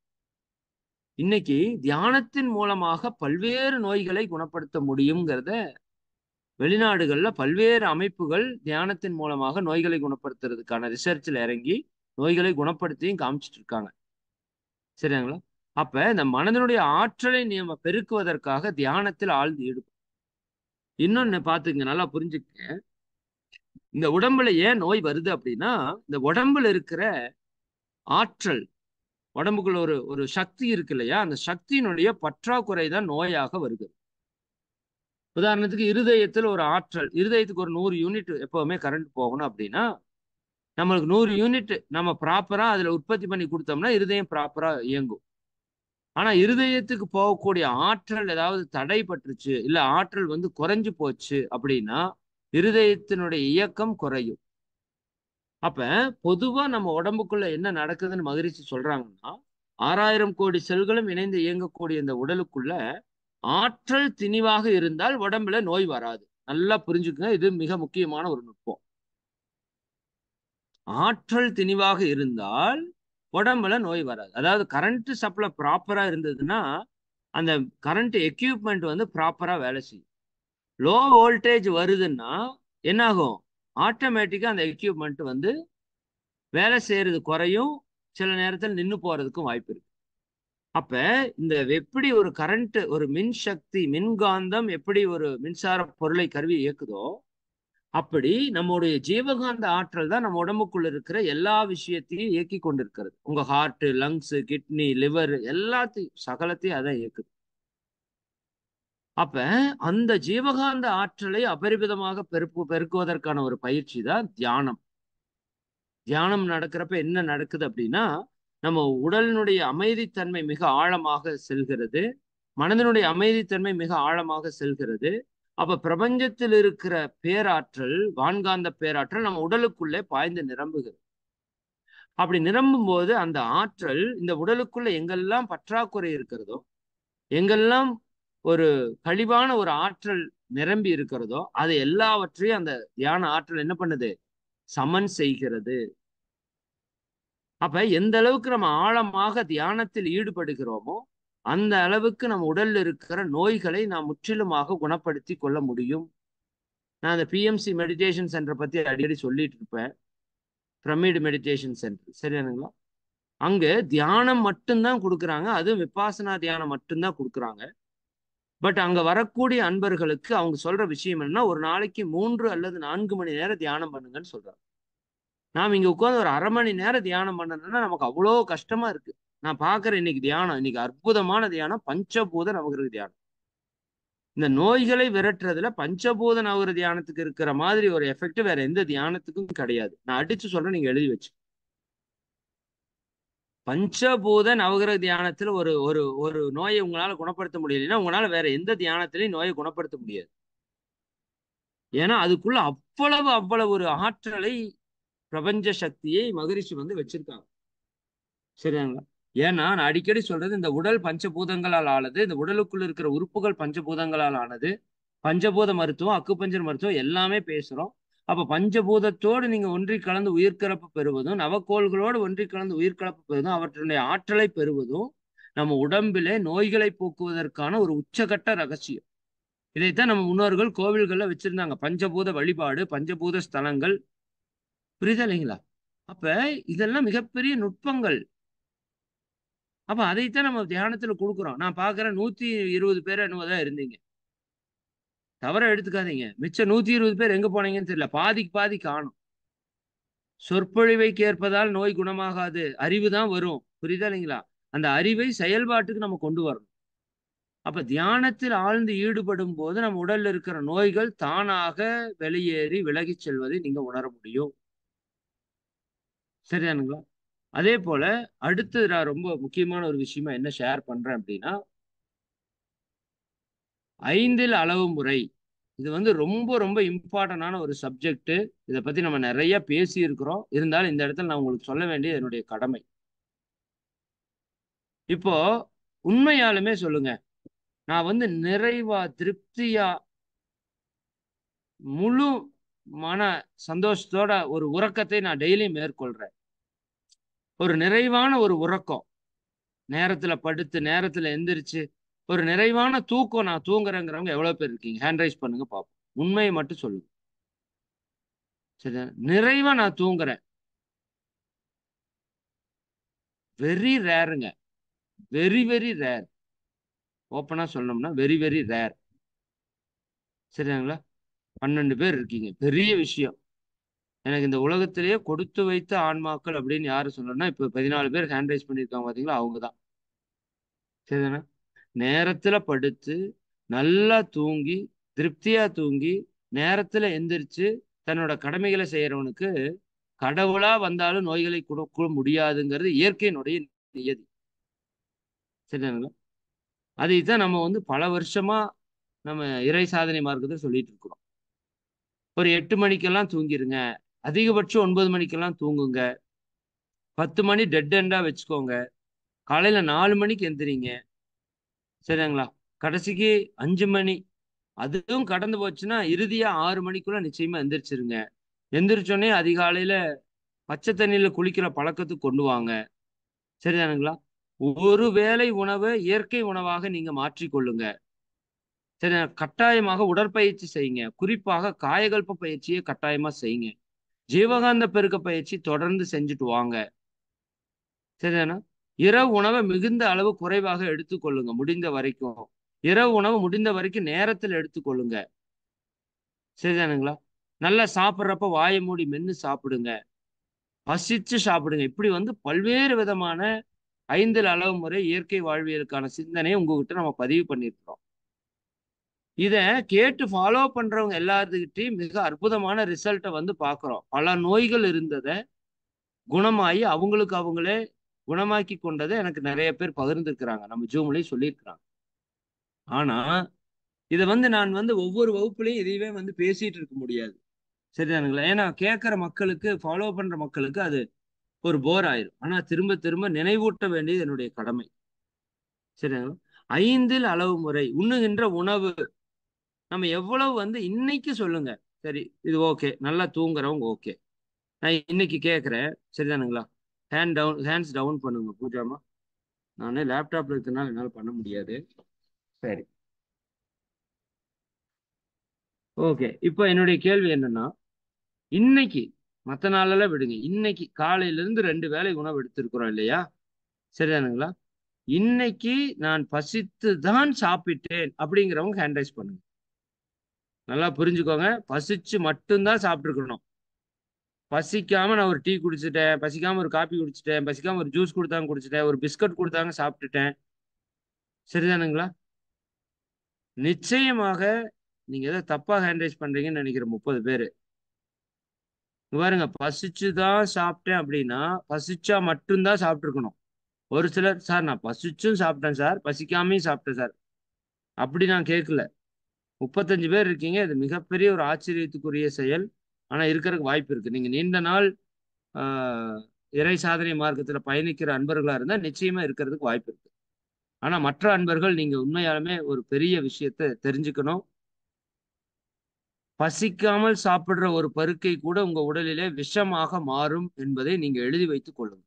இன்னைக்கு தியானத்தின் மூலமாக பல்வேறு நோய்களை குணப்படுத்த முடியுங்கிறத வெளிநாடுகள்ல பல்வேறு அமைப்புகள் தியானத்தின் மூலமாக நோய்களை குணப்படுத்துறதுக்கான ரிசர்ச்சில் இறங்கி நோய்களை குணப்படுத்தியும் காமிச்சிட்டு இருக்காங்க சரிங்களா அப்ப இந்த மனதனுடைய ஆற்றலை நியம பெருக்குவதற்காக தியானத்தில் ஆழ்ந்து ஈடுபடும் இன்னொன்னு பாத்துக்கங்க நல்லா புரிஞ்சுக்க இந்த உடம்புல ஏன் நோய் வருது அப்படின்னா இந்த உடம்புல இருக்கிற ஆற்றல் உடம்புக்குள்ள ஒரு ஒரு சக்தி இருக்கு இல்லையா அந்த சக்தியினுடைய பற்றாக்குறை தான் நோயாக வருகிறது உதாரணத்துக்கு இருதயத்தில் ஒரு ஆற்றல் இருதயத்துக்கு ஒரு நூறு யூனிட் எப்பவுமே கரண்ட் போகணும் அப்படின்னா நம்மளுக்கு நூறு யூனிட் நம்ம ப்ராப்பரா அதுல உற்பத்தி பண்ணி கொடுத்தோம்னா இருதயம் ப்ராப்பரா இயங்கும் ஆனா இருதயத்துக்கு போகக்கூடிய ஆற்றல் ஏதாவது தடைபட்டுருச்சு இல்ல ஆற்றல் வந்து குறைஞ்சு போச்சு அப்படின்னா இருதயத்தினுடைய இயக்கம் குறையும் அப்ப பொதுவா நம்ம உடம்புக்குள்ள என்ன நடக்குதுன்னு மகிழ்ச்சி சொல்றாங்கன்னா ஆறாயிரம் கோடி செல்களும் இணைந்து இயங்கக்கூடிய இந்த உடலுக்குள்ள ஆற்றல் திணிவாக இருந்தால் உடம்புல நோய் வராது நல்லா புரிஞ்சுக்கங்க இது மிக முக்கியமான ஒரு நுட்பம் ஆற்றல் திணிவாக இருந்தால் உடம்புல நோய் வராது அதாவது கரண்ட் சப்ளை ப்ராப்பரா இருந்ததுன்னா அந்த கரண்ட் எக்யூப்மெண்ட் வந்து ப்ராப்பரா வேலை செய்யும் லோ வோல்டேஜ் வருதுன்னா என்னாகும் ஆட்டோமேட்டிக்காக அந்த எக்யூப்மெண்ட் வந்து வேலை செய்கிறது குறையும் சில நேரத்தில் நின்று போகிறதுக்கும் வாய்ப்பு இருக்கு அப்போ இந்த எப்படி ஒரு கரண்ட்டு ஒரு மின் சக்தி மின்காந்தம் எப்படி ஒரு மின்சார பொருளை கருவி இயக்குதோ அப்படி நம்முடைய ஜீவகாந்த ஆற்றல் தான் நம்ம உடம்புக்குள்ள இருக்கிற எல்லா விஷயத்தையும் இயக்கி கொண்டிருக்கிறது உங்கள் ஹார்ட்டு லங்ஸு கிட்னி லிவர் எல்லாத்தையும் சகலத்தையும் அதான் இயக்குது அப்ப அந்த ஜீவகாந்த ஆற்றலை அபரிமிதமாக பெருப்பு பெருக்குவதற்கான ஒரு பயிற்சி தான் தியானம் தியானம் நடக்கிறப்ப என்ன நடக்குது அப்படின்னா நம்ம உடலினுடைய அமைதித்தன்மை மிக ஆழமாக செல்கிறது மனதினுடைய அமைதித்தன்மை மிக ஆழமாக செல்கிறது அப்ப பிரபஞ்சத்தில் இருக்கிற பேராற்றல் வான்காந்த பேராற்றல் நம்ம உடலுக்குள்ளே பாய்ந்து நிரம்புகிறது அப்படி நிரம்பும் போது அந்த ஆற்றல் இந்த உடலுக்குள்ள எங்கெல்லாம் பற்றாக்குறை இருக்கிறதோ எங்கெல்லாம் ஒரு கழிவான ஒரு ஆற்றல் நிரம்பி இருக்கிறதோ அது எல்லாவற்றையும் அந்த தியான ஆற்றல் என்ன பண்ணுது சமன் செய்கிறது அப்ப எந்த அளவுக்கு நம்ம ஆழமாக தியானத்தில் ஈடுபடுகிறோமோ அந்த அளவுக்கு நம்ம உடல்ல இருக்கிற நோய்களை நாம் முற்றிலுமாக குணப்படுத்தி கொள்ள முடியும் நான் அந்த பிஎம்சி மெடிடேஷன் சென்டரை பத்தி அடிக்கடி சொல்லிட்டு இருப்பேன் பிரமிடு மெடிடேஷன் சென்டர் சரியானுங்களா அங்க தியானம் மட்டும்தான் கொடுக்குறாங்க அதுவும் விபாசனா தியானம் மட்டும்தான் கொடுக்குறாங்க பட் அங்க வரக்கூடிய அன்பர்களுக்கு அவங்க சொல்ற விஷயம் என்னன்னா ஒரு நாளைக்கு மூன்று அல்லது நான்கு மணி நேரம் தியானம் பண்ணுங்கன்னு சொல்றாங்க நாம் இங்க உட்காந்து ஒரு அரை மணி நேரம் தியானம் பண்ணணும்னா நமக்கு அவ்வளோ கஷ்டமா இருக்கு நான் பாக்குறேன் இன்னைக்கு தியானம் இன்னைக்கு அற்புதமான தியானம் பஞ்சபூத நவகிரக தியானம் இந்த நோய்களை விரட்டுறதுல பஞ்சபூத நவகிரக தியானத்துக்கு இருக்கிற மாதிரி ஒரு எஃபெக்ட் வேற எந்த தியானத்துக்கும் கிடையாது நான் அடிச்சு சொல்றேன் நீங்க எழுதி வச்சு பஞ்சபூத நவகிரக தியானத்துல ஒரு ஒரு ஒரு நோயை உங்களால குணப்படுத்த முடியலன்னா உங்களால வேற எந்த தியானத்திலையும் நோயை குணப்படுத்த முடியாது ஏன்னா அதுக்குள்ள அவ்வளவு அவ்வளவு ஒரு ஆற்றலை பிரபஞ்ச சக்தியை மகரிஷி வந்து வச்சிருக்காங்க சரியாங்களா ஏன்னா நான் அடிக்கடி சொல்றது இந்த உடல் பஞ்சபூதங்களால் ஆனது இந்த உடலுக்குள்ள இருக்கிற உறுப்புகள் பஞ்சபூதங்களால் ஆனது பஞ்சபூத மருத்துவம் அக்குப்பஞ்சர் மருத்துவம் எல்லாமே பேசுறோம் அப்ப பஞ்சபூதத்தோடு நீங்க ஒன்றி கலந்து உயிர்கலப்பு பெறுவதும் நவக்கோள்களோடு ஒன்றி கலந்து உயிர்கலப்பு பெறுவதும் அவற்றினுடைய ஆற்றலை பெறுவதும் நம்ம உடம்பிலே நோய்களை போக்குவதற்கான ஒரு உச்சகட்ட ரகசியம் இதைத்தான் நம்ம முன்னோர்கள் கோவில்கள்ல வச்சிருந்தாங்க பஞ்சபூத வழிபாடு பஞ்சபூத ஸ்தலங்கள் புரியுதா இல்லைங்களா அப்ப இதெல்லாம் மிகப்பெரிய நுட்பங்கள் அப்ப அதைத்தான் நம்ம தியானத்துல கொடுக்குறோம் நான் பாக்குறேன் நூத்தி இருபது பேர் என்னவோ இருந்தீங்க தவற எடுத்துக்காதீங்க மிச்சம் நூத்தி இருபது பேர் எங்க போனீங்கன்னு தெரியல பாதிக்கு பாதி காணும் சொற்பொழிவை கேட்பதால் நோய் குணமாகாது அறிவு தான் வரும் புரியுதா இல்லைங்களா அந்த அறிவை செயல்பாட்டுக்கு நம்ம கொண்டு வரணும் அப்ப தியானத்தில் ஆழ்ந்து ஈடுபடும் போது நம்ம உடல்ல இருக்கிற நோய்கள் தானாக வெளியேறி விலகி செல்வதை நீங்க உணர முடியும் சரிதானுங்களா அதே போல அடுத்து நான் ரொம்ப முக்கியமான ஒரு விஷயமா என்ன ஷேர் பண்றேன் அப்படின்னா ஐந்தில் அளவு முறை இது வந்து ரொம்ப ரொம்ப இம்பார்ட்டண்டான ஒரு சப்ஜெக்ட் இதை பத்தி நம்ம நிறைய பேசி இருக்கிறோம் இருந்தாலும் இந்த இடத்துல நான் உங்களுக்கு சொல்ல வேண்டியது என்னுடைய கடமை இப்போ உண்மையாலுமே சொல்லுங்க நான் வந்து நிறைவா திருப்தியா முழு மன சந்தோஷத்தோட ஒரு உறக்கத்தை நான் டெய்லி மேற்கொள்றேன் ஒரு நிறைவான ஒரு உறக்கம் நேரத்துல படுத்து நேரத்துல எந்திரிச்சு ஒரு நிறைவான தூக்கம் நான் தூங்குறேங்கிறவங்க எவ்வளவு பேர் இருக்கீங்க ஹேண்ட் ரைஸ் பண்ணுங்க பார்ப்போம் உண்மையை மட்டும் சொல்லுங்க சரி நிறைவா நான் தூங்குறேன் வெரி ரேருங்க வெரி வெரி ரேர் ஓப்பனாக சொல்லணும்னா வெரி வெரி ரேர் சரிங்களா பன்னெண்டு பேர் இருக்கீங்க பெரிய விஷயம் எனக்கு இந்த உலகத்திலேயே கொடுத்து வைத்த ஆன்மாக்கள் அப்படின்னு யாரு சொல்லணும்னா இப்போ பதினாலு பேர் ஹேண்ட் ரைஸ் பண்ணியிருக்காங்க பார்த்தீங்களா அவங்க தான் சரிதானே நேரத்தில் படுத்து நல்லா தூங்கி திருப்தியாக தூங்கி நேரத்தில் எந்திரிச்சு தன்னோட கடமைகளை செய்கிறவனுக்கு கடவுளாக வந்தாலும் நோய்களை கொடுக்க முடியாதுங்கிறது இயற்கையினுடைய நியதி சரிங்களா அதை தான் நம்ம வந்து பல வருஷமாக நம்ம இறை சாதனை மார்க்கத்தை சொல்லிட்டு இருக்கிறோம் ஒரு எட்டு மணிக்கெல்லாம் தூங்கிடுங்க அதிகபட்சம் ஒன்பது மணிக்கெல்லாம் தூங்குங்க பத்து மணி டெட் எண்டாக வச்சுக்கோங்க காலையில் நாலு மணிக்கு எந்திரிங்க சரிங்களா கடைசிக்கு அஞ்சு மணி அதுவும் கடந்து போச்சுன்னா இறுதியா ஆறு மணிக்குள்ள நிச்சயமா எந்திரிச்சிருங்க எந்திரிச்சோடனே அதிகாலையில பச்சை தண்ணியில குளிக்கிற பழக்கத்துக்கு கொண்டு வாங்க சரிதானுங்களா ஒரு வேலை உணவை இயற்கை உணவாக நீங்க மாற்றிக்கொள்ளுங்க சரி கட்டாயமாக உடற்பயிற்சி செய்யுங்க குறிப்பாக காயகல்ப பயிற்சியை கட்டாயமா செய்யுங்க ஜீவகாந்த பெருக்க பயிற்சி தொடர்ந்து செஞ்சுட்டு வாங்க சரிதானா இரவு உணவை மிகுந்த அளவு குறைவாக எடுத்துக்கொள்ளுங்க முடிந்த வரைக்கும் இரவு உணவு முடிந்த வரைக்கும் நேரத்தில் எடுத்துக்கொள்ளுங்க சரிதானுங்களா நல்லா சாப்பிட்றப்ப வாயை மூடி மென்று சாப்பிடுங்க பசிச்சு சாப்பிடுங்க இப்படி வந்து பல்வேறு விதமான ஐந்தில் அளவு முறை இயற்கை வாழ்வியலுக்கான சிந்தனையை உங்ககிட்ட நம்ம பதிவு பண்ணியிருக்கிறோம் இதை கேட்டு ஃபாலோ பண்றவங்க எல்லாத்துக்கிட்டையும் மிக அற்புதமான ரிசல்ட்டை வந்து பார்க்குறோம் பல நோய்கள் இருந்ததை குணமாகி அவங்களுக்கு அவங்களே குணமாக்கி கொண்டதை எனக்கு நிறைய பேர் பகிர்ந்துருக்கிறாங்க நம்ம ஜூம்லேயும் சொல்லியிருக்கிறாங்க ஆனா இதை வந்து நான் வந்து ஒவ்வொரு வகுப்புலையும் இதையுமே வந்து பேசிட்டு இருக்க முடியாது சரிதானுங்களா ஏன்னா கேட்குற மக்களுக்கு ஃபாலோ பண்ற மக்களுக்கு அது ஒரு போர் ஆயிரும் ஆனா திரும்ப திரும்ப நினைவூட்ட வேண்டியது என்னுடைய கடமை சரிதானுங்களா ஐந்தில் அளவு முறை உண்ணுகின்ற உணவு நம்ம எவ்வளவு வந்து இன்னைக்கு சொல்லுங்க சரி இது ஓகே நல்லா தூங்குறவங்க ஓகே நான் இன்னைக்கு கேட்குறேன் சரிதானுங்களா ஹேண்ட் டவுன் ஹேண்ட்ஸ் டவுன் பண்ணுங்க பூஜாமா நான் லேப்டாப்ல இருக்கனால என்னால் பண்ண முடியாது சரி ஓகே இப்போ என்னுடைய கேள்வி என்னன்னா இன்னைக்கு மற்ற நாளெல்லாம் விடுங்க இன்னைக்கு காலையில இருந்து ரெண்டு வேலை உணவு எடுத்துருக்குறோம் இல்லையா சரிதானுங்களா இன்னைக்கு நான் பசித்து தான் சாப்பிட்டேன் அப்படிங்கிறவங்க ஹேண்ட் ரைஸ் பண்ணுங்க நல்லா புரிஞ்சுக்கோங்க பசிச்சு மட்டும்தான் சாப்பிட்டுருக்கணும் பசிக்காம நான் ஒரு டீ குடிச்சிட்டேன் பசிக்காம ஒரு காபி குடிச்சிட்டேன் பசிக்காம ஒரு ஜூஸ் கொடுத்தாங்க குடிச்சிட்டேன் ஒரு பிஸ்கட் கொடுத்தாங்க சாப்பிட்டுட்டேன் சரிதானுங்களா நிச்சயமாக நீங்க ஏதோ தப்பா ஹேண்ட்ரைஸ் பண்றீங்கன்னு நினைக்கிற முப்பது பேரு பாருங்க பசிச்சுதான் சாப்பிட்டேன் அப்படின்னா பசிச்சா மட்டும்தான் சாப்பிட்டுருக்கணும் ஒரு சிலர் சார் நான் பசிச்சும் சாப்பிட்டேன் சார் பசிக்காமையும் சாப்பிட்டேன் சார் அப்படி நான் கேட்கல முப்பத்தஞ்சு பேர் இருக்கீங்க இது மிகப்பெரிய ஒரு ஆச்சரியத்துக்குரிய செயல் ஆனால் இருக்கிறதுக்கு வாய்ப்பு இருக்குது நீங்கள் நீண்ட நாள் இறை சாதனை மார்க்கத்தில் பயணிக்கிற அன்பர்களாக இருந்தால் நிச்சயமாக இருக்கிறதுக்கு வாய்ப்பு இருக்குது ஆனால் மற்ற அன்பர்கள் நீங்கள் உண்மையாலுமே ஒரு பெரிய விஷயத்த தெரிஞ்சுக்கணும் பசிக்காமல் சாப்பிடுற ஒரு பருக்கை கூட உங்க உடலிலே விஷமாக மாறும் என்பதை நீங்க எழுதி வைத்துக் கொள்ளுங்க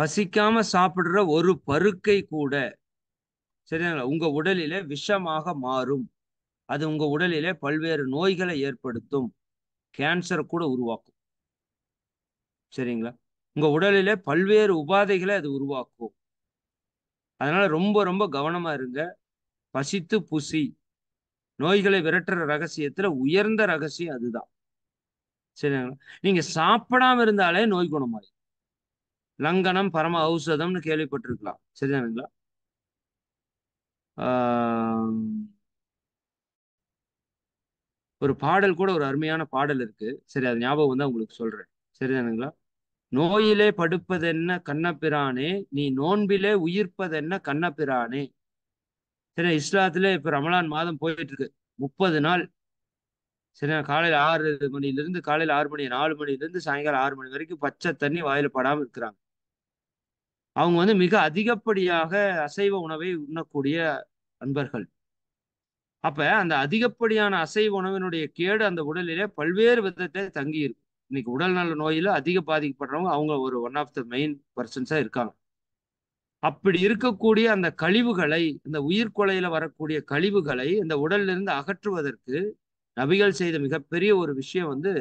பசிக்காம சாப்பிடுற ஒரு பருக்கை கூட சரிங்களா உங்க உடலில விஷமாக மாறும் அது உங்க உடலிலே பல்வேறு நோய்களை ஏற்படுத்தும் கேன்சரை கூட உருவாக்கும் சரிங்களா உங்க உடலிலே பல்வேறு உபாதைகளை அது உருவாக்கும் அதனால ரொம்ப ரொம்ப கவனமா இருங்க பசித்து புசி நோய்களை விரட்டுற ரகசியத்துல உயர்ந்த ரகசியம் அதுதான் சரிங்களா நீங்க சாப்பிடாம இருந்தாலே நோய் குணமாயி லங்கனம் பரம ஔஷதம்னு கேள்விப்பட்டிருக்கலாம் சரிதானுங்களா ஆஹ் ஒரு பாடல் கூட ஒரு அருமையான பாடல் இருக்கு சரி அது ஞாபகம் வந்து உங்களுக்கு சொல்றேன் சரிதானுங்களா நோயிலே படுப்பதென்ன கண்ணப்பிரானே நீ நோன்பிலே உயிர்ப்பதென்ன கண்ணப்பிரானே சரி இஸ்லாத்துல இப்ப ரமலான் மாதம் போயிட்டு இருக்கு முப்பது நாள் சரி காலையில ஆறு மணில இருந்து காலையில ஆறு மணி நாலு மணில இருந்து சாயங்காலம் ஆறு மணி வரைக்கும் பச்சை தண்ணி வாயில படாம இருக்கிறாங்க அவங்க வந்து மிக அதிகப்படியாக அசைவ உணவை உண்ணக்கூடிய அன்பர்கள் அப்ப அந்த அதிகப்படியான அசைவ உணவினுடைய கேடு அந்த உடலிலே பல்வேறு விதத்தை தங்கி இருக்கு இன்னைக்கு நல நோயில அதிக பாதிக்கப்படுறவங்க அவங்க ஒரு ஒன் ஆஃப் த மெயின் பர்சன்ஸா இருக்காங்க அப்படி இருக்கக்கூடிய அந்த கழிவுகளை இந்த உயிர்கொலையில வரக்கூடிய கழிவுகளை இந்த உடல்ல இருந்து அகற்றுவதற்கு நபிகள் செய்த மிகப்பெரிய ஒரு விஷயம் வந்து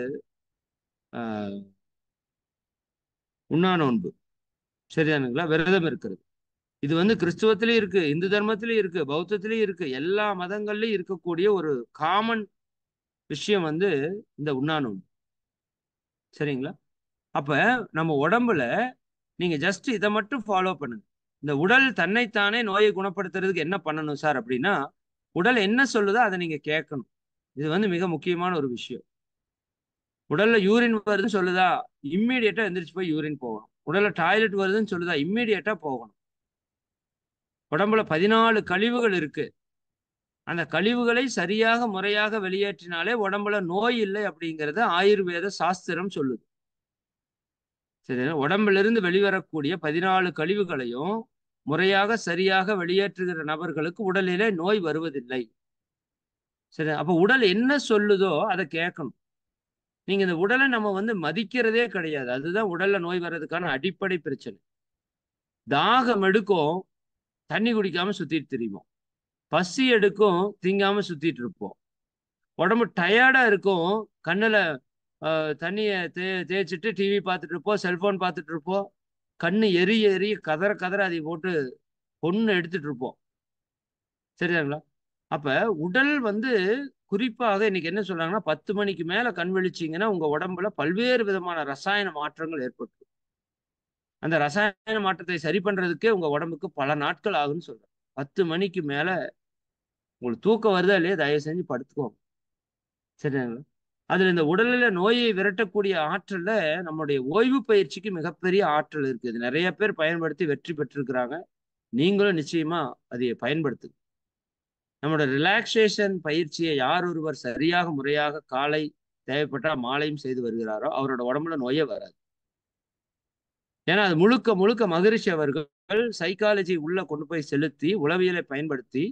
உண்ணா நோன்பு சரிதானுங்களா விரதம் இருக்கிறது இது வந்து கிறிஸ்துவத்திலயும் இருக்கு இந்து தர்மத்திலயும் இருக்கு பௌத்தத்திலயும் இருக்கு எல்லா மதங்கள்லயும் இருக்கக்கூடிய ஒரு காமன் விஷயம் வந்து இந்த உண்ணா சரிங்களா அப்ப நம்ம உடம்புல நீங்க ஜஸ்ட் இதை மட்டும் ஃபாலோ பண்ணுங்க இந்த உடல் தன்னைத்தானே நோயை குணப்படுத்துறதுக்கு என்ன பண்ணணும் சார் அப்படின்னா உடல் என்ன சொல்லுதோ அதை நீங்க கேட்கணும் இது வந்து மிக முக்கியமான ஒரு விஷயம் உடல்ல யூரின் வருதுன்னு சொல்லுதா இம்மீடியட்டா எந்திரிச்சு போய் யூரின் போகணும் உடல்ல டாய்லெட் வருதுன்னு சொல்லுதா இம்மீடியட்டா போகணும் உடம்புல பதினாலு கழிவுகள் இருக்கு அந்த கழிவுகளை சரியாக முறையாக வெளியேற்றினாலே உடம்புல நோய் இல்லை அப்படிங்கிறத ஆயுர்வேத சாஸ்திரம் சொல்லுது சரி உடம்புல இருந்து வெளிவரக்கூடிய பதினாலு கழிவுகளையும் முறையாக சரியாக வெளியேற்றுகிற நபர்களுக்கு உடலிலே நோய் வருவதில்லை சரி அப்போ உடல் என்ன சொல்லுதோ அதை கேட்கணும் நீங்கள் இந்த உடலை நம்ம வந்து மதிக்கிறதே கிடையாது அதுதான் உடல்ல நோய் வர்றதுக்கான அடிப்படை பிரச்சனை தாகம் எடுக்கும் தண்ணி குடிக்காம சுத்திட்டு திரிவோம் பசி எடுக்கும் திங்காம சுத்திட்டு இருப்போம் உடம்பு டயர்டா இருக்கும் கண்ணுல தண்ணியை தே தேய்ச்சிட்டு டிவி பார்த்துட்டு இருப்போம் செல்போன் பார்த்துட்டு இருப்போம் கண்ணு எரிய எரிய கதற கதற அதை போட்டு பொண்ணு எடுத்துட்டு இருப்போம் சரிதாங்களா அப்ப உடல் வந்து குறிப்பாக இன்னைக்கு என்ன சொல்றாங்கன்னா பத்து மணிக்கு மேல கண் வெளிச்சிங்கன்னா உங்க உடம்புல பல்வேறு விதமான ரசாயன மாற்றங்கள் ஏற்பட்டுரும் அந்த ரசாயன மாற்றத்தை சரி பண்றதுக்கே உங்க உடம்புக்கு பல நாட்கள் ஆகும்னு சொல்றேன் பத்து மணிக்கு மேல உங்களுக்கு தூக்கம் வருதா இல்லையா தயவு செஞ்சு படுத்துக்கோங்க சரிங்களா அதுல இந்த உடல்ல நோயை விரட்டக்கூடிய ஆற்றல்ல நம்முடைய ஓய்வு பயிற்சிக்கு மிகப்பெரிய ஆற்றல் இருக்குது நிறைய பேர் பயன்படுத்தி வெற்றி பெற்றிருக்கிறாங்க நீங்களும் நிச்சயமா அதை பயன்படுத்துங்க நம்மளோட ரிலாக்ஸேஷன் பயிற்சியை யார் ஒருவர் சரியாக முறையாக காலை தேவைப்பட்டால் மாலையும் செய்து வருகிறாரோ அவரோட உடம்புல நோயே வராது ஏன்னா அது முழுக்க முழுக்க மகரிஷி அவர்கள் சைக்காலஜி உள்ள கொண்டு போய் செலுத்தி உளவியலை பயன்படுத்தி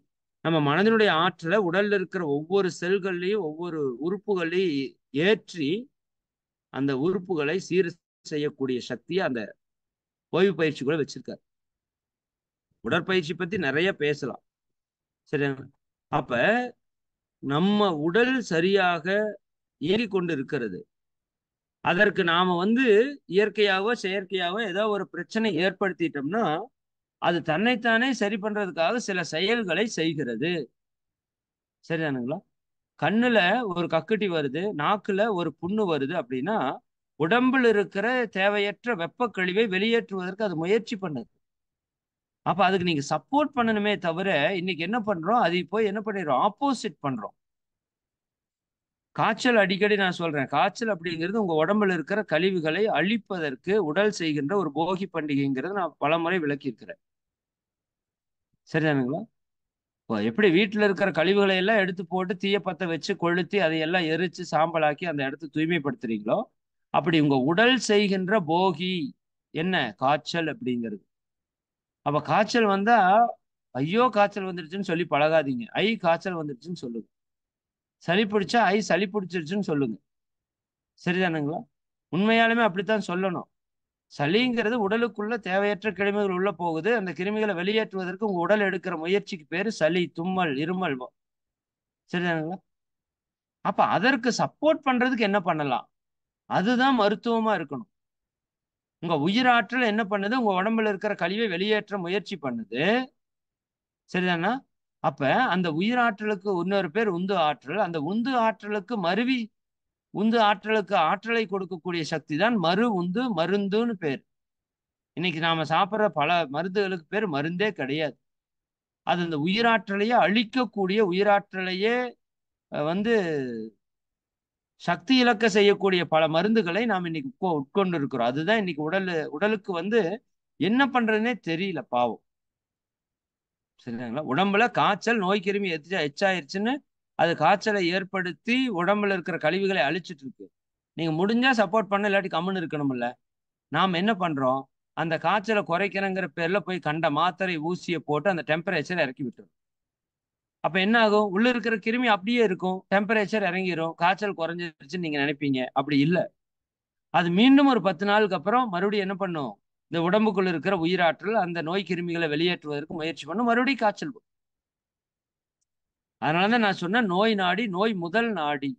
நம்ம மனதினுடைய ஆற்றலை உடல்ல இருக்கிற ஒவ்வொரு செல்கள்லையும் ஒவ்வொரு உறுப்புகள்லையும் ஏற்றி அந்த உறுப்புகளை சீர் செய்யக்கூடிய சக்தியை அந்த ஓய்வு பயிற்சி கூட வச்சிருக்காரு உடற்பயிற்சி பத்தி நிறைய பேசலாம் சரி அப்ப நம்ம உடல் சரியாக ஏறி கொண்டு இருக்கிறது அதற்கு நாம வந்து இயற்கையாவோ செயற்கையாவோ ஏதோ ஒரு பிரச்சனை ஏற்படுத்திட்டோம்னா அது தன்னைத்தானே சரி பண்றதுக்காக சில செயல்களை செய்கிறது சரிதானுங்களா கண்ணுல ஒரு கக்குட்டி வருது நாக்குல ஒரு புண்ணு வருது அப்படின்னா உடம்பில் இருக்கிற தேவையற்ற வெப்ப கழிவை வெளியேற்றுவதற்கு அது முயற்சி பண்ணுது அப்ப அதுக்கு நீங்க சப்போர்ட் பண்ணணுமே தவிர இன்னைக்கு என்ன பண்றோம் அது போய் என்ன பண்ணிடுறோம் ஆப்போசிட் பண்றோம் காய்ச்சல் அடிக்கடி நான் சொல்றேன் காய்ச்சல் அப்படிங்கிறது உங்க உடம்புல இருக்கிற கழிவுகளை அழிப்பதற்கு உடல் செய்கின்ற ஒரு போகி பண்டிகைங்கிறது நான் பலமுறை விளக்கியிருக்கிறேன் சரிதானுங்களா எப்படி வீட்டில் இருக்கிற கழிவுகளை எல்லாம் எடுத்து போட்டு தீய பத்த வச்சு கொளுத்தி அதையெல்லாம் எரிச்சு சாம்பலாக்கி அந்த இடத்த தூய்மைப்படுத்துறீங்களோ அப்படி உங்க உடல் செய்கின்ற போகி என்ன காய்ச்சல் அப்படிங்கிறது அப்ப காய்ச்சல் வந்தா ஐயோ காய்ச்சல் வந்துருச்சுன்னு சொல்லி பழகாதீங்க ஐ காய்ச்சல் வந்துருச்சுன்னு சொல்லுங்க சளி பிடிச்சா ஐ சளி பிடிச்சிருச்சுன்னு சொல்லுங்க சரிதானுங்களா உண்மையாலுமே அப்படித்தான் சொல்லணும் சளிங்கிறது உடலுக்குள்ள தேவையற்ற கிருமிகள் உள்ள போகுது அந்த கிருமிகளை வெளியேற்றுவதற்கு உங்க உடல் எடுக்கிற முயற்சிக்கு பேரு சளி தும்மல் இருமல் சரிதானுங்களா அப்ப அதற்கு சப்போர்ட் பண்றதுக்கு என்ன பண்ணலாம் அதுதான் மருத்துவமா இருக்கணும் உங்க உயிராற்றல் என்ன பண்ணுது உங்க உடம்புல இருக்கிற கழிவை வெளியேற்ற முயற்சி பண்ணுது சரிதானா அப்ப அந்த உயிராற்றலுக்கு இன்னொரு பேர் உந்து ஆற்றல் அந்த உந்து ஆற்றலுக்கு மருவி உந்து ஆற்றலுக்கு ஆற்றலை கொடுக்கக்கூடிய சக்தி தான் மறு உந்து மருந்துன்னு பேர் இன்னைக்கு நாம சாப்பிட்ற பல மருந்துகளுக்கு பேர் மருந்தே கிடையாது அது அந்த உயிராற்றலையே அழிக்கக்கூடிய உயிராற்றலையே வந்து சக்தி இழக்க செய்யக்கூடிய பல மருந்துகளை நாம் இன்னைக்கு உட்கொண்டு இருக்கிறோம் அதுதான் இன்னைக்கு உடல் உடலுக்கு வந்து என்ன பண்றதுனே தெரியல பாவம் சரிங்களா உடம்புல காய்ச்சல் நோய் கிருமி எச்சா எச்சாயிருச்சுன்னு அது காய்ச்சலை ஏற்படுத்தி உடம்புல இருக்கிற கழிவுகளை அழிச்சிட்டு இருக்கு நீங்க முடிஞ்சா சப்போர்ட் பண்ண இல்லாட்டி கம்முன்னு இருக்கணும்ல நாம் என்ன பண்றோம் அந்த காய்ச்சலை குறைக்கிறங்கிற பேர்ல போய் கண்ட மாத்திரை ஊசியை போட்டு அந்த டெம்பரேச்சர் இறக்கி விட்டுரும் அப்ப என்ன ஆகும் உள்ள இருக்கிற கிருமி அப்படியே இருக்கும் டெம்பரேச்சர் இறங்கிரும் காய்ச்சல் குறைஞ்சிருச்சுன்னு நீங்க நினைப்பீங்க அப்படி இல்லை அது மீண்டும் ஒரு பத்து நாளுக்கு அப்புறம் மறுபடியும் என்ன பண்ணும் இந்த உடம்புக்குள்ள இருக்கிற உயிராற்றல் அந்த நோய் கிருமிகளை வெளியேற்றுவதற்கு முயற்சி பண்ணும் மறுபடியும் காய்ச்சல் வரும் அதனாலதான் நான் சொன்னேன் நோய் நாடி நோய் முதல் நாடி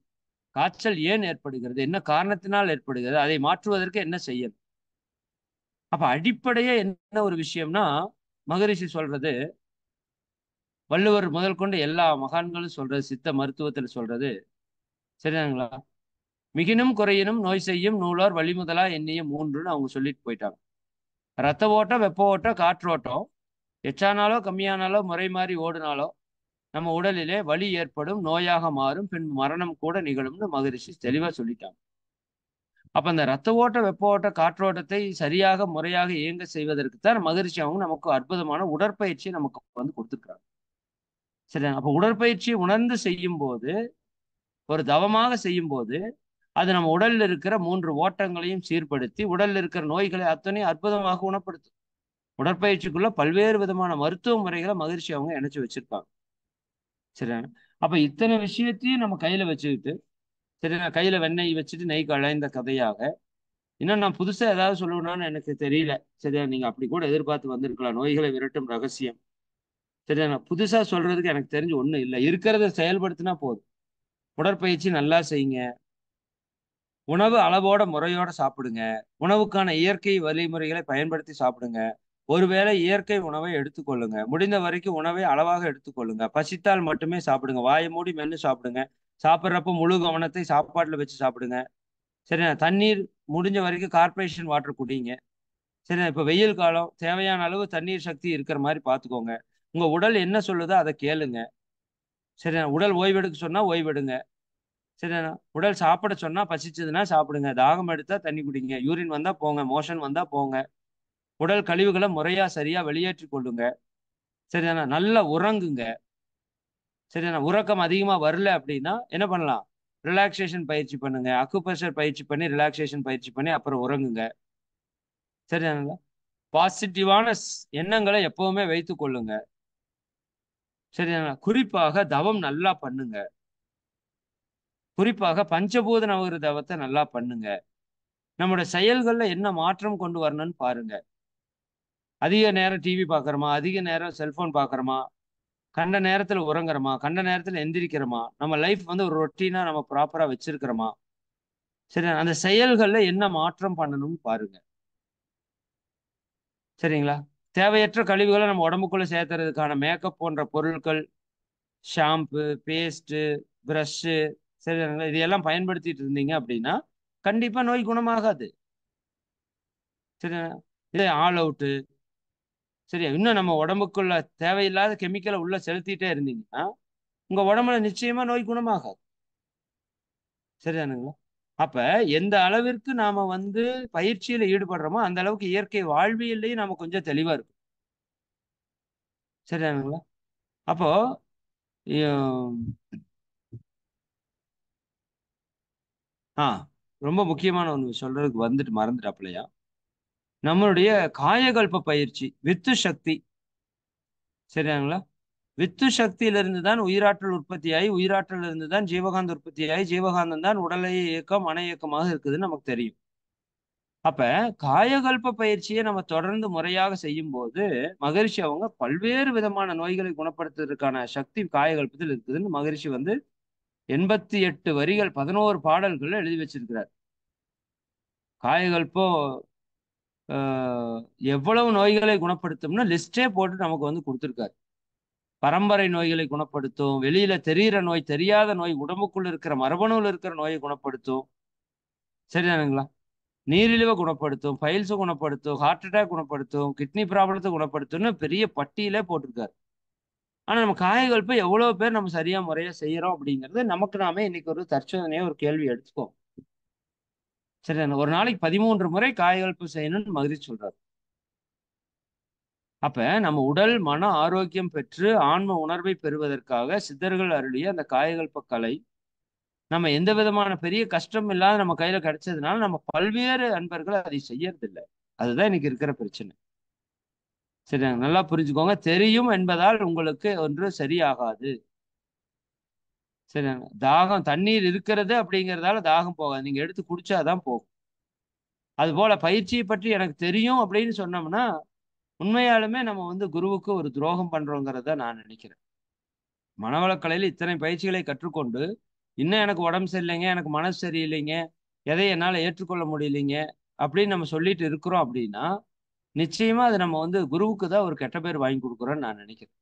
காய்ச்சல் ஏன் ஏற்படுகிறது என்ன காரணத்தினால் ஏற்படுகிறது அதை மாற்றுவதற்கு என்ன செய்யணும் அப்ப அடிப்படையே என்ன ஒரு விஷயம்னா மகரிஷி சொல்றது வள்ளுவர் முதல் கொண்டு எல்லா மகான்களும் சொல்றது சித்த மருத்துவத்துல சொல்றது சரிதாங்களா மிகினும் குறையினும் நோய் செய்யும் நூலார் வழிமுதலா என்னையும் மூன்றுன்னு அவங்க சொல்லிட்டு போயிட்டாங்க ரத்த ஓட்டம் வெப்ப ஓட்டம் காற்றோட்டம் எச்சானாலோ கம்மியானாலோ முறை மாறி ஓடினாலோ நம்ம உடலிலே வலி ஏற்படும் நோயாக மாறும் பின் மரணம் கூட நிகழும்னு மகரிஷி தெளிவாக சொல்லிட்டாங்க அப்ப அந்த ரத்த ஓட்ட வெப்ப ஓட்ட காற்றோட்டத்தை சரியாக முறையாக இயங்க செய்வதற்கு தான் மகிழ்ச்சி அவங்க நமக்கு அற்புதமான உடற்பயிற்சியை நமக்கு வந்து கொடுத்துருக்காங்க சரி அப்ப உடற்பயிற்சியை உணர்ந்து செய்யும் போது ஒரு தவமாக செய்யும் போது அது நம்ம உடலில் இருக்கிற மூன்று ஓட்டங்களையும் சீர்படுத்தி உடலில் இருக்கிற நோய்களை அத்தனை அற்புதமாக குணப்படுத்தும் உடற்பயிற்சிக்குள்ள பல்வேறு விதமான மருத்துவ முறைகளை மகிழ்ச்சி அவங்க இணைச்சு வச்சிருப்பாங்க சரியா அப்ப இத்தனை விஷயத்தையும் நம்ம கையில வச்சுக்கிட்டு சரி நான் கையில வெண்ணெய் வச்சுட்டு நெய் களைந்த கதையாக இன்னும் நான் புதுசா ஏதாவது சொல்லணும்னு எனக்கு தெரியல சரியா நீங்க அப்படி கூட எதிர்பார்த்து வந்திருக்கலாம் நோய்களை விரட்டும் ரகசியம் சரி நான் புதுசா சொல்றதுக்கு எனக்கு தெரிஞ்சு ஒன்றும் இல்லை இருக்கிறத செயல்படுத்தினா போதும் உடற்பயிற்சி நல்லா செய்யுங்க உணவு அளவோட முறையோட சாப்பிடுங்க உணவுக்கான இயற்கை வழிமுறைகளை பயன்படுத்தி சாப்பிடுங்க ஒருவேளை இயற்கை உணவை எடுத்துக்கொள்ளுங்க முடிந்த வரைக்கும் உணவை அளவாக எடுத்துக்கொள்ளுங்க பசித்தால் மட்டுமே சாப்பிடுங்க வாய மூடி மென்று சாப்பிடுங்க சாப்பிட்றப்ப முழு கவனத்தை சாப்பாட்டில் வச்சு சாப்பிடுங்க சரிண்ணா தண்ணீர் முடிஞ்ச வரைக்கும் கார்பரேஷன் வாட்டர் குடிங்க சரிண்ணா இப்போ வெயில் காலம் தேவையான அளவு தண்ணீர் சக்தி இருக்கிற மாதிரி பார்த்துக்கோங்க உங்கள் உடல் என்ன சொல்லுதோ அதை கேளுங்க சரிண்ணா உடல் ஓய்வெடுக்க சொன்னால் ஓய்வெடுங்க சரி உடல் சாப்பிட சொன்னா பசிச்சதுன்னா சாப்பிடுங்க தாகம் எடுத்தா தண்ணி குடிங்க யூரின் வந்தா போங்க மோஷன் வந்தா போங்க உடல் கழிவுகளை முறையா சரியா வெளியேற்றி கொள்ளுங்க சரிதானா நல்லா உறங்குங்க சரிதானா உறக்கம் அதிகமா வரல அப்படின்னா என்ன பண்ணலாம் ரிலாக்ஸேஷன் பயிற்சி பண்ணுங்க அக்குபஷர் பயிற்சி பண்ணி ரிலாக்ஸேஷன் பயிற்சி பண்ணி அப்புறம் உறங்குங்க சரிதானா பாசிட்டிவான எண்ணங்களை எப்பவுமே வைத்து கொள்ளுங்க சரிதானா குறிப்பாக தவம் நல்லா பண்ணுங்க குறிப்பாக பஞ்சபூத நவகிருதவத்தை நல்லா பண்ணுங்க நம்மளோட செயல்கள்ல என்ன மாற்றம் கொண்டு வரணும்னு பாருங்க அதிக நேரம் டிவி பார்க்குறோமா அதிக நேரம் செல்ஃபோன் பார்க்குறோமா கண்ட நேரத்தில் உறங்குறோமா கண்ட நேரத்தில் எந்திரிக்கிறோமா நம்ம லைஃப் வந்து ஒரு ரொட்டீனாக நம்ம ப்ராப்பராக வச்சிருக்கிறோமா சரி அந்த செயல்களில் என்ன மாற்றம் பண்ணணும்னு பாருங்க சரிங்களா தேவையற்ற கழிவுகளை நம்ம உடம்புக்குள்ளே சேர்த்துறதுக்கான மேக்கப் போன்ற பொருட்கள் ஷாம்பு பேஸ்ட்டு ப்ரஷ்ஷு சரிங்களா இதையெல்லாம் பயன்படுத்திட்டு இருந்தீங்க அப்படின்னா கண்டிப்பா நோய் குணமாகாது சரியா இதே ஆல் அவுட்டு சரியா இன்னும் நம்ம உடம்புக்குள்ள தேவையில்லாத கெமிக்கலை உள்ள செலுத்திட்டே இருந்தீங்கன்னா உங்க உடம்புல நிச்சயமா நோய் குணமாகாது சரிதானுங்களா அப்ப எந்த அளவிற்கு நாம வந்து பயிற்சியில ஈடுபடுறோமோ அந்த அளவுக்கு இயற்கை வாழ்வியல்லையும் நாம கொஞ்சம் தெளிவா இருக்கும் சரிதானுங்களா அப்போ ஆ ரொம்ப முக்கியமான ஒன்று சொல்றதுக்கு வந்துட்டு மறந்துட்டாப்லையா நம்மளுடைய காயகல்ப பயிற்சி வித்து சக்தி சரியாங்களா வித்து சக்தியிலிருந்து தான் உயிராற்றல் உற்பத்தியாகி உயிராற்றல் இருந்து தான் ஜீவகாந்த ஆகி ஜீவகாந்தம் தான் உடலை இயக்கம் மன இயக்கமாக இருக்குதுன்னு நமக்கு தெரியும் அப்ப காயகல்ப பயிற்சியை நம்ம தொடர்ந்து முறையாக செய்யும் போது மகரிஷி அவங்க பல்வேறு விதமான நோய்களை குணப்படுத்துவதற்கான சக்தி காயகல்பத்தில் இருக்குதுன்னு மகரிஷி வந்து எண்பத்தி எட்டு வரிகள் பதினோரு பாடல்கள் எழுதி வச்சிருக்கிறார் காயகல்போ எவ்வளவு நோய்களை குணப்படுத்தும்னு லிஸ்டே போட்டு நமக்கு வந்து கொடுத்துருக்காரு பரம்பரை நோய்களை குணப்படுத்தும் வெளியில தெரிகிற நோய் தெரியாத நோய் உடம்புக்குள்ள இருக்கிற மரபணுவில் இருக்கிற நோயை குணப்படுத்தும் சரிதானுங்களா நீரிழிவை குணப்படுத்தும் ஃபைல்ஸை குணப்படுத்தும் ஹார்ட் அட்டாக் குணப்படுத்தும் கிட்னி ப்ராப்ளத்தை குணப்படுத்தும்னு பெரிய பட்டியலே போட்டிருக்காரு ஆனா நம்ம காயகல்ப எவ்வளவு பேர் நம்ம சரியா முறையா செய்யறோம் அப்படிங்கிறது நமக்கு நாமே இன்னைக்கு ஒரு தற்சோதனையே ஒரு கேள்வி எடுத்துக்கோம் சரி ஒரு நாளைக்கு பதிமூன்று முறை காயகல்பு செய்யணும்னு மகிழ்ச்சி சொல்றாரு அப்ப நம்ம உடல் மன ஆரோக்கியம் பெற்று ஆன்ம உணர்வை பெறுவதற்காக சித்தர்கள் அருளிய அந்த காயகல்ப கலை நம்ம எந்த விதமான பெரிய கஷ்டம் இல்லாத நம்ம கையில கிடைச்சதுனால நம்ம பல்வேறு அன்பர்கள் அதை செய்யறதில்லை அதுதான் இன்னைக்கு இருக்கிற பிரச்சனை சரி நல்லா புரிஞ்சுக்கோங்க தெரியும் என்பதால் உங்களுக்கு ஒன்று சரியாகாது சரி தாகம் தண்ணீர் இருக்கிறது அப்படிங்கிறதால தாகம் போகாது நீங்க எடுத்து குடிச்சாதான் போகும் அது போல பயிற்சியை பற்றி எனக்கு தெரியும் அப்படின்னு சொன்னோம்னா உண்மையாலுமே நம்ம வந்து குருவுக்கு ஒரு துரோகம் பண்றோங்கிறத நான் நினைக்கிறேன் மனவளக்கலையில் இத்தனை பயிற்சிகளை கற்றுக்கொண்டு இன்னும் எனக்கு உடம்பு சரியில்லைங்க எனக்கு மனசு சரியில்லைங்க எதை என்னால் ஏற்றுக்கொள்ள முடியலைங்க அப்படின்னு நம்ம சொல்லிட்டு இருக்கிறோம் அப்படின்னா நிச்சயமா அது நம்ம வந்து குருவுக்கு தான் ஒரு கெட்ட பேர் வாங்கி கொடுக்குறோன்னு நான் நினைக்கிறேன்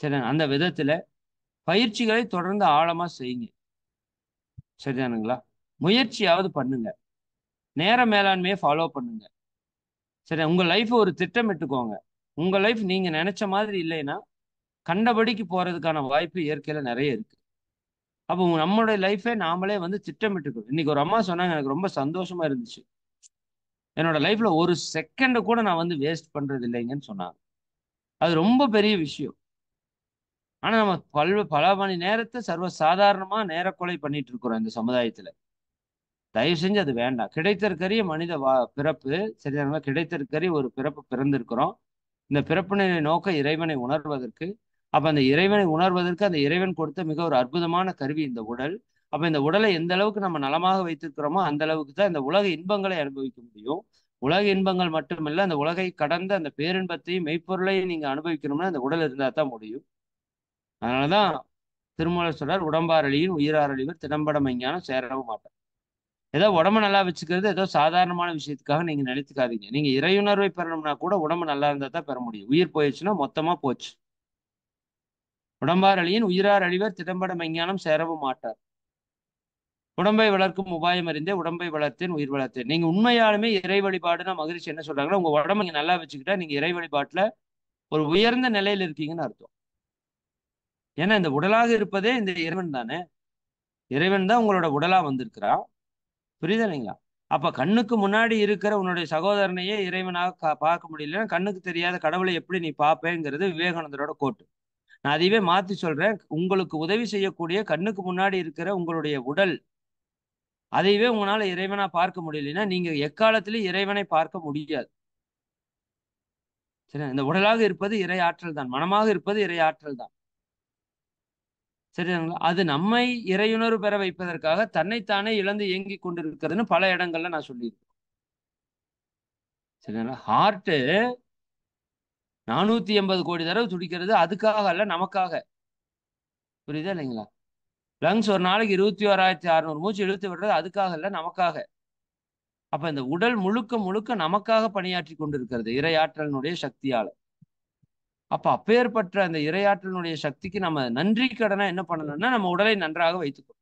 சரி அந்த விதத்துல பயிற்சிகளை தொடர்ந்து ஆழமா செய்யுங்க சரிதானுங்களா முயற்சியாவது பண்ணுங்க நேர மேலாண்மையை ஃபாலோ பண்ணுங்க சரி உங்க லைஃப் ஒரு திட்டமிட்டுக்கோங்க உங்க லைஃப் நீங்க நினைச்ச மாதிரி இல்லைன்னா கண்டபடிக்கு போறதுக்கான வாய்ப்பு இயற்கையில நிறைய இருக்கு அப்போ நம்மளுடைய லைஃபே நாமளே வந்து திட்டமிட்டுக்கணும் இன்னைக்கு ஒரு அம்மா சொன்னாங்க எனக்கு ரொம்ப சந்தோஷமா இருந்துச்சு என்னோட லைஃப்ல ஒரு செகண்ட கூட நான் வந்து வேஸ்ட் பண்றது இல்லைங்கன்னு சொன்னாங்க அது ரொம்ப பெரிய விஷயம் ஆனா நம்ம பல்வ பல மணி நேரத்தை சர்வ சாதாரணமா நேரக்கொலை பண்ணிட்டு இருக்கிறோம் இந்த சமுதாயத்துல தயவு செஞ்சு அது வேண்டாம் கிடைத்திருக்கறிய மனித வா பிறப்பு சரிதான கிடைத்திருக்கறி ஒரு பிறப்பு பிறந்திருக்கிறோம் இந்த பிறப்பினை நோக்க இறைவனை உணர்வதற்கு அப்ப அந்த இறைவனை உணர்வதற்கு அந்த இறைவன் கொடுத்த மிக ஒரு அற்புதமான கருவி இந்த உடல் அப்ப இந்த உடலை எந்த அளவுக்கு நம்ம நலமாக வைத்திருக்கிறோமோ அந்த அளவுக்கு தான் இந்த உலக இன்பங்களை அனுபவிக்க முடியும் உலக இன்பங்கள் மட்டுமல்ல அந்த உலகை கடந்த அந்த பேரின்பத்தையும் மெய்ப்பொருளையும் நீங்க அனுபவிக்கணும்னா அந்த உடல் இருந்தா தான் முடியும் அதனாலதான் திருமலை சொல்றார் உடம்பாரளியின் உயிராரளிவர் திடம்பட மைஞானம் சேரவும் மாட்டார் ஏதோ உடம்பு நல்லா வச்சுக்கிறது ஏதோ சாதாரணமான விஷயத்துக்காக நீங்க நினைத்துக்காதீங்க நீங்க இறையுணர்வை பெறணும்னா கூட உடம்பு நல்லா இருந்தா தான் பெற முடியும் உயிர் போயிடுச்சுன்னா மொத்தமா போச்சு உடம்பாரளியின் உயிரார் அழிவர் திடம்பட மஞ்ஞானம் சேரவும் மாட்டார் உடம்பை வளர்க்கும் உபாயம் அறிந்தே உடம்பை வளர்த்தேன் உயிர் வளர்த்தேன் நீங்க உண்மையாலுமே இறை வழிபாடுனா மகிழ்ச்சி என்ன சொல்றாங்கன்னா உங்க உடம்பு நீங்க நல்லா வச்சுக்கிட்டா நீங்க இறை வழிபாட்டுல ஒரு உயர்ந்த நிலையில இருக்கீங்கன்னு அர்த்தம் ஏன்னா இந்த உடலாக இருப்பதே இந்த இறைவன் தானே இறைவன் தான் உங்களோட உடலா வந்திருக்கிறான் புரியுதுங்களா அப்ப கண்ணுக்கு முன்னாடி இருக்கிற உன்னுடைய சகோதரனையே இறைவனாக பார்க்க முடியலன்னா கண்ணுக்கு தெரியாத கடவுளை எப்படி நீ பார்ப்பேங்கிறது விவேகானந்தரோட கோட்டு நான் அதையவே மாத்தி சொல்றேன் உங்களுக்கு உதவி செய்யக்கூடிய கண்ணுக்கு முன்னாடி இருக்கிற உங்களுடைய உடல் அதைவே உங்களால இறைவனா பார்க்க முடியலன்னா நீங்க எக்காலத்திலும் இறைவனை பார்க்க முடியாது சரி இந்த உடலாக இருப்பது இறை ஆற்றல் தான் மனமாக இருப்பது இறை ஆற்றல் தான் சரிங்களா அது நம்மை இறையுணர்வு பெற வைப்பதற்காக தன்னைத்தானே இழந்து இயங்கி கொண்டிருக்கிறதுன்னு பல இடங்கள்ல நான் சொல்லியிருக்கேன் சரிங்களா ஹார்ட்டு நானூத்தி எண்பது கோடி தடவை துடிக்கிறது அதுக்காக அல்ல நமக்காக புரியுதா இல்லைங்களா லங்ஸ் ஒரு நாளைக்கு இருபத்தி ஓராயிரத்தி அறுநூறு மூச்சு இழுத்து விடுறது அதுக்காக இல்லை நமக்காக அப்ப இந்த உடல் முழுக்க முழுக்க நமக்காக பணியாற்றி கொண்டிருக்கிறது இரையாற்றலினுடைய சக்தியால அப்ப அப்பேற்பட்ட அந்த இரையாற்றலினுடைய சக்திக்கு நம்ம நன்றி கடனை என்ன பண்ணணும்னா நம்ம உடலை நன்றாக வைத்துக்கணும்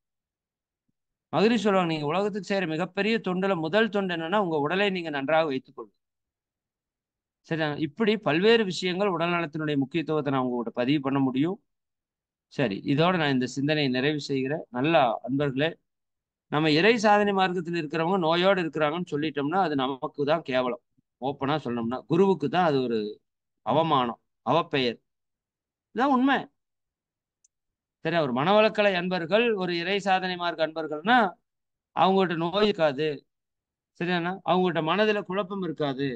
மகிழ்ச்சி சொல்லுவாங்க நீங்க உலகத்துக்கு செய்யற மிகப்பெரிய தொண்டுல முதல் தொண்டு என்னன்னா உங்க உடலை நீங்க நன்றாக வைத்துக்கொள்ளும் சரி இப்படி பல்வேறு விஷயங்கள் உடல் நலத்தினுடைய முக்கியத்துவத்தை நான் உங்கள்கிட்ட பதிவு பண்ண முடியும் சரி இதோட நான் இந்த சிந்தனையை நிறைவு செய்கிற நல்ல அன்பர்களே நம்ம இறை சாதனை மார்க்கத்தில் இருக்கிறவங்க நோயோடு இருக்கிறாங்கன்னு சொல்லிட்டோம்னா அது நமக்கு தான் கேவலம் ஓப்பனாக சொன்னோம்னா குருவுக்கு தான் அது ஒரு அவமானம் அவப்பெயர் இதுதான் உண்மை சரி ஒரு மனவளக்கலை அன்பர்கள் ஒரு இறை சாதனை மார்க்க அன்பர்கள்னா அவங்கள்ட்ட நோய் இருக்காது சரியாண்ணா அவங்கள்ட்ட மனதில் குழப்பம் இருக்காது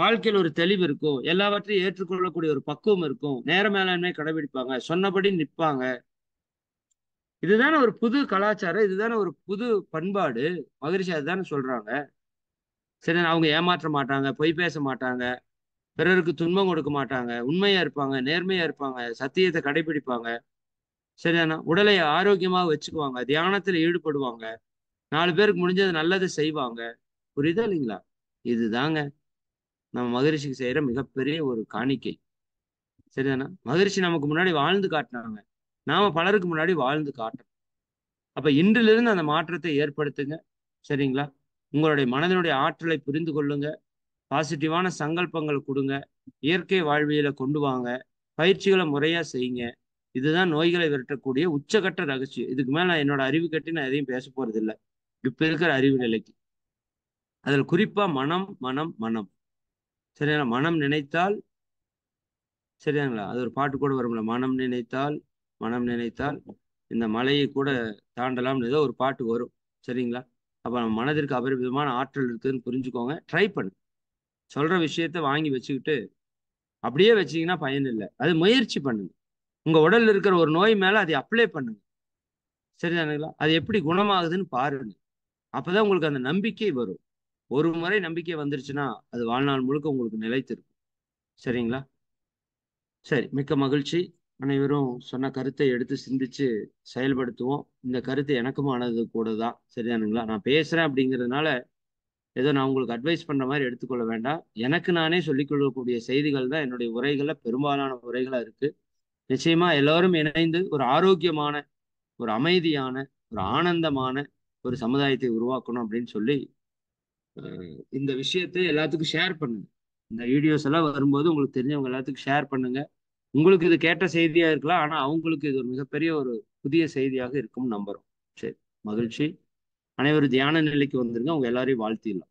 வாழ்க்கையில் ஒரு தெளிவு இருக்கும் எல்லாவற்றையும் ஏற்றுக்கொள்ளக்கூடிய ஒரு பக்குவம் இருக்கும் நேர மேலாண்மை கடைபிடிப்பாங்க சொன்னபடி நிற்பாங்க இதுதானே ஒரு புது கலாச்சாரம் இதுதானே ஒரு புது பண்பாடு மகிழ்ச்சி அதுதானே சொல்றாங்க சரி அவங்க ஏமாற்ற மாட்டாங்க பொய் பேச மாட்டாங்க பிறருக்கு துன்பம் கொடுக்க மாட்டாங்க உண்மையா இருப்பாங்க நேர்மையா இருப்பாங்க சத்தியத்தை கடைபிடிப்பாங்க சரிதானா உடலை ஆரோக்கியமாக வச்சுக்குவாங்க தியானத்துல ஈடுபடுவாங்க நாலு பேருக்கு முடிஞ்சது நல்லதை செய்வாங்க புரியுதா இல்லைங்களா இதுதாங்க நம்ம மகரிஷிக்கு செய்யற மிகப்பெரிய ஒரு காணிக்கை சரிதானா மகரிஷி நமக்கு முன்னாடி வாழ்ந்து காட்டினாங்க நாம பலருக்கு முன்னாடி வாழ்ந்து காட்டணும் அப்ப இன்றிலிருந்து அந்த மாற்றத்தை ஏற்படுத்துங்க சரிங்களா உங்களுடைய மனதினுடைய ஆற்றலை புரிந்து கொள்ளுங்க பாசிட்டிவான சங்கல்பங்கள் கொடுங்க இயற்கை வாழ்வியல கொண்டு வாங்க பயிற்சிகளை முறையா செய்யுங்க இதுதான் நோய்களை விரட்டக்கூடிய உச்சகட்ட ரகசியம் இதுக்கு மேல நான் என்னோட அறிவு கட்டி நான் எதையும் பேச போறது இல்லை இப்ப இருக்கிற அறிவு நிலைக்கு அதில் குறிப்பா மனம் மனம் மனம் சரியா மனம் நினைத்தால் சரியாங்களா அது ஒரு பாட்டு கூட வரும்ல மனம் நினைத்தால் மனம் நினைத்தால் இந்த மலையை கூட தாண்டலாம்னு ஏதோ ஒரு பாட்டு வரும் சரிங்களா அப்போ நம்ம மனதிற்கு அபரிமிதமான ஆற்றல் இருக்குதுன்னு புரிஞ்சுக்கோங்க ட்ரை பண்ணு சொல்கிற விஷயத்த வாங்கி வச்சுக்கிட்டு அப்படியே வச்சிங்கன்னா பயன் இல்லை அது முயற்சி பண்ணுங்க உங்கள் உடலில் இருக்கிற ஒரு நோய் மேலே அதை அப்ளை பண்ணுங்க சரிதானுங்களா அது எப்படி குணமாகுதுன்னு பாருங்க அப்போதான் உங்களுக்கு அந்த நம்பிக்கை வரும் ஒரு முறை நம்பிக்கை வந்துருச்சுன்னா அது வாழ்நாள் முழுக்க உங்களுக்கு நிலைத்திருக்கும் சரிங்களா சரி மிக்க மகிழ்ச்சி அனைவரும் சொன்ன கருத்தை எடுத்து சிந்திச்சு செயல்படுத்துவோம் இந்த கருத்து எனக்கும் ஆனது கூட தான் சரிதானுங்களா நான் பேசுகிறேன் அப்படிங்கிறதுனால ஏதோ நான் உங்களுக்கு அட்வைஸ் பண்ணுற மாதிரி எடுத்துக்கொள்ள வேண்டாம் எனக்கு நானே சொல்லிக்கொள்ளக்கூடிய செய்திகள் தான் என்னுடைய உரைகளில் பெரும்பாலான உரைகளாக இருக்குது நிச்சயமாக எல்லோரும் இணைந்து ஒரு ஆரோக்கியமான ஒரு அமைதியான ஒரு ஆனந்தமான ஒரு சமுதாயத்தை உருவாக்கணும் அப்படின்னு சொல்லி இந்த விஷயத்தை எல்லாத்துக்கும் ஷேர் பண்ணுங்க இந்த வீடியோஸ் எல்லாம் வரும்போது உங்களுக்கு தெரிஞ்சவங்க எல்லாத்துக்கும் ஷேர் பண்ணுங்க உங்களுக்கு இது கேட்ட செய்தியா இருக்கலாம் ஆனா அவங்களுக்கு இது ஒரு மிகப்பெரிய ஒரு புதிய செய்தியாக இருக்கும் நம்புறோம் சரி மகிழ்ச்சி அனைவரும் தியான நிலைக்கு வந்துருங்க அவங்க எல்லாரையும் வாழ்த்திடலாம்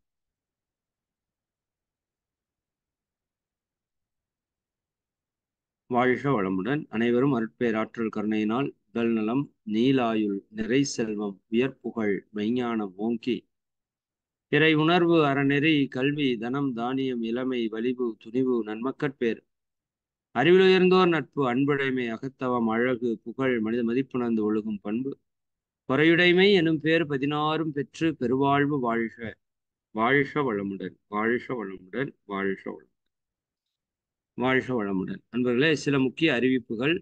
வாழ்க வளமுடன் அனைவரும் அருட்பேராற்றல் கருணையினால் உடல் நலம் நீலாயுள் நிறை செல்வம் உயர்ப்புகழ் மெய்ஞானம் ஓங்கி பிறை உணர்வு அறநெறி கல்வி தனம் தானியம் இளமை வலிவு துணிவு நன்மக்கட்பேர் அறிவிலுயர்ந்தோர் நட்பு அன்புடைமை அகத்தவம் அழகு புகழ் மனித மதிப்புணர்ந்து ஒழுகும் பண்பு குறையுடைமை எனும் பேர் பதினாறும் பெற்று பெருவாழ்வு வாழ்க வாழ்க வளமுடன் வாழ்க வளமுடன் வாழ்க வளமுடன் வாழ்க வளமுடன் அன்பர்களே சில முக்கிய அறிவிப்புகள்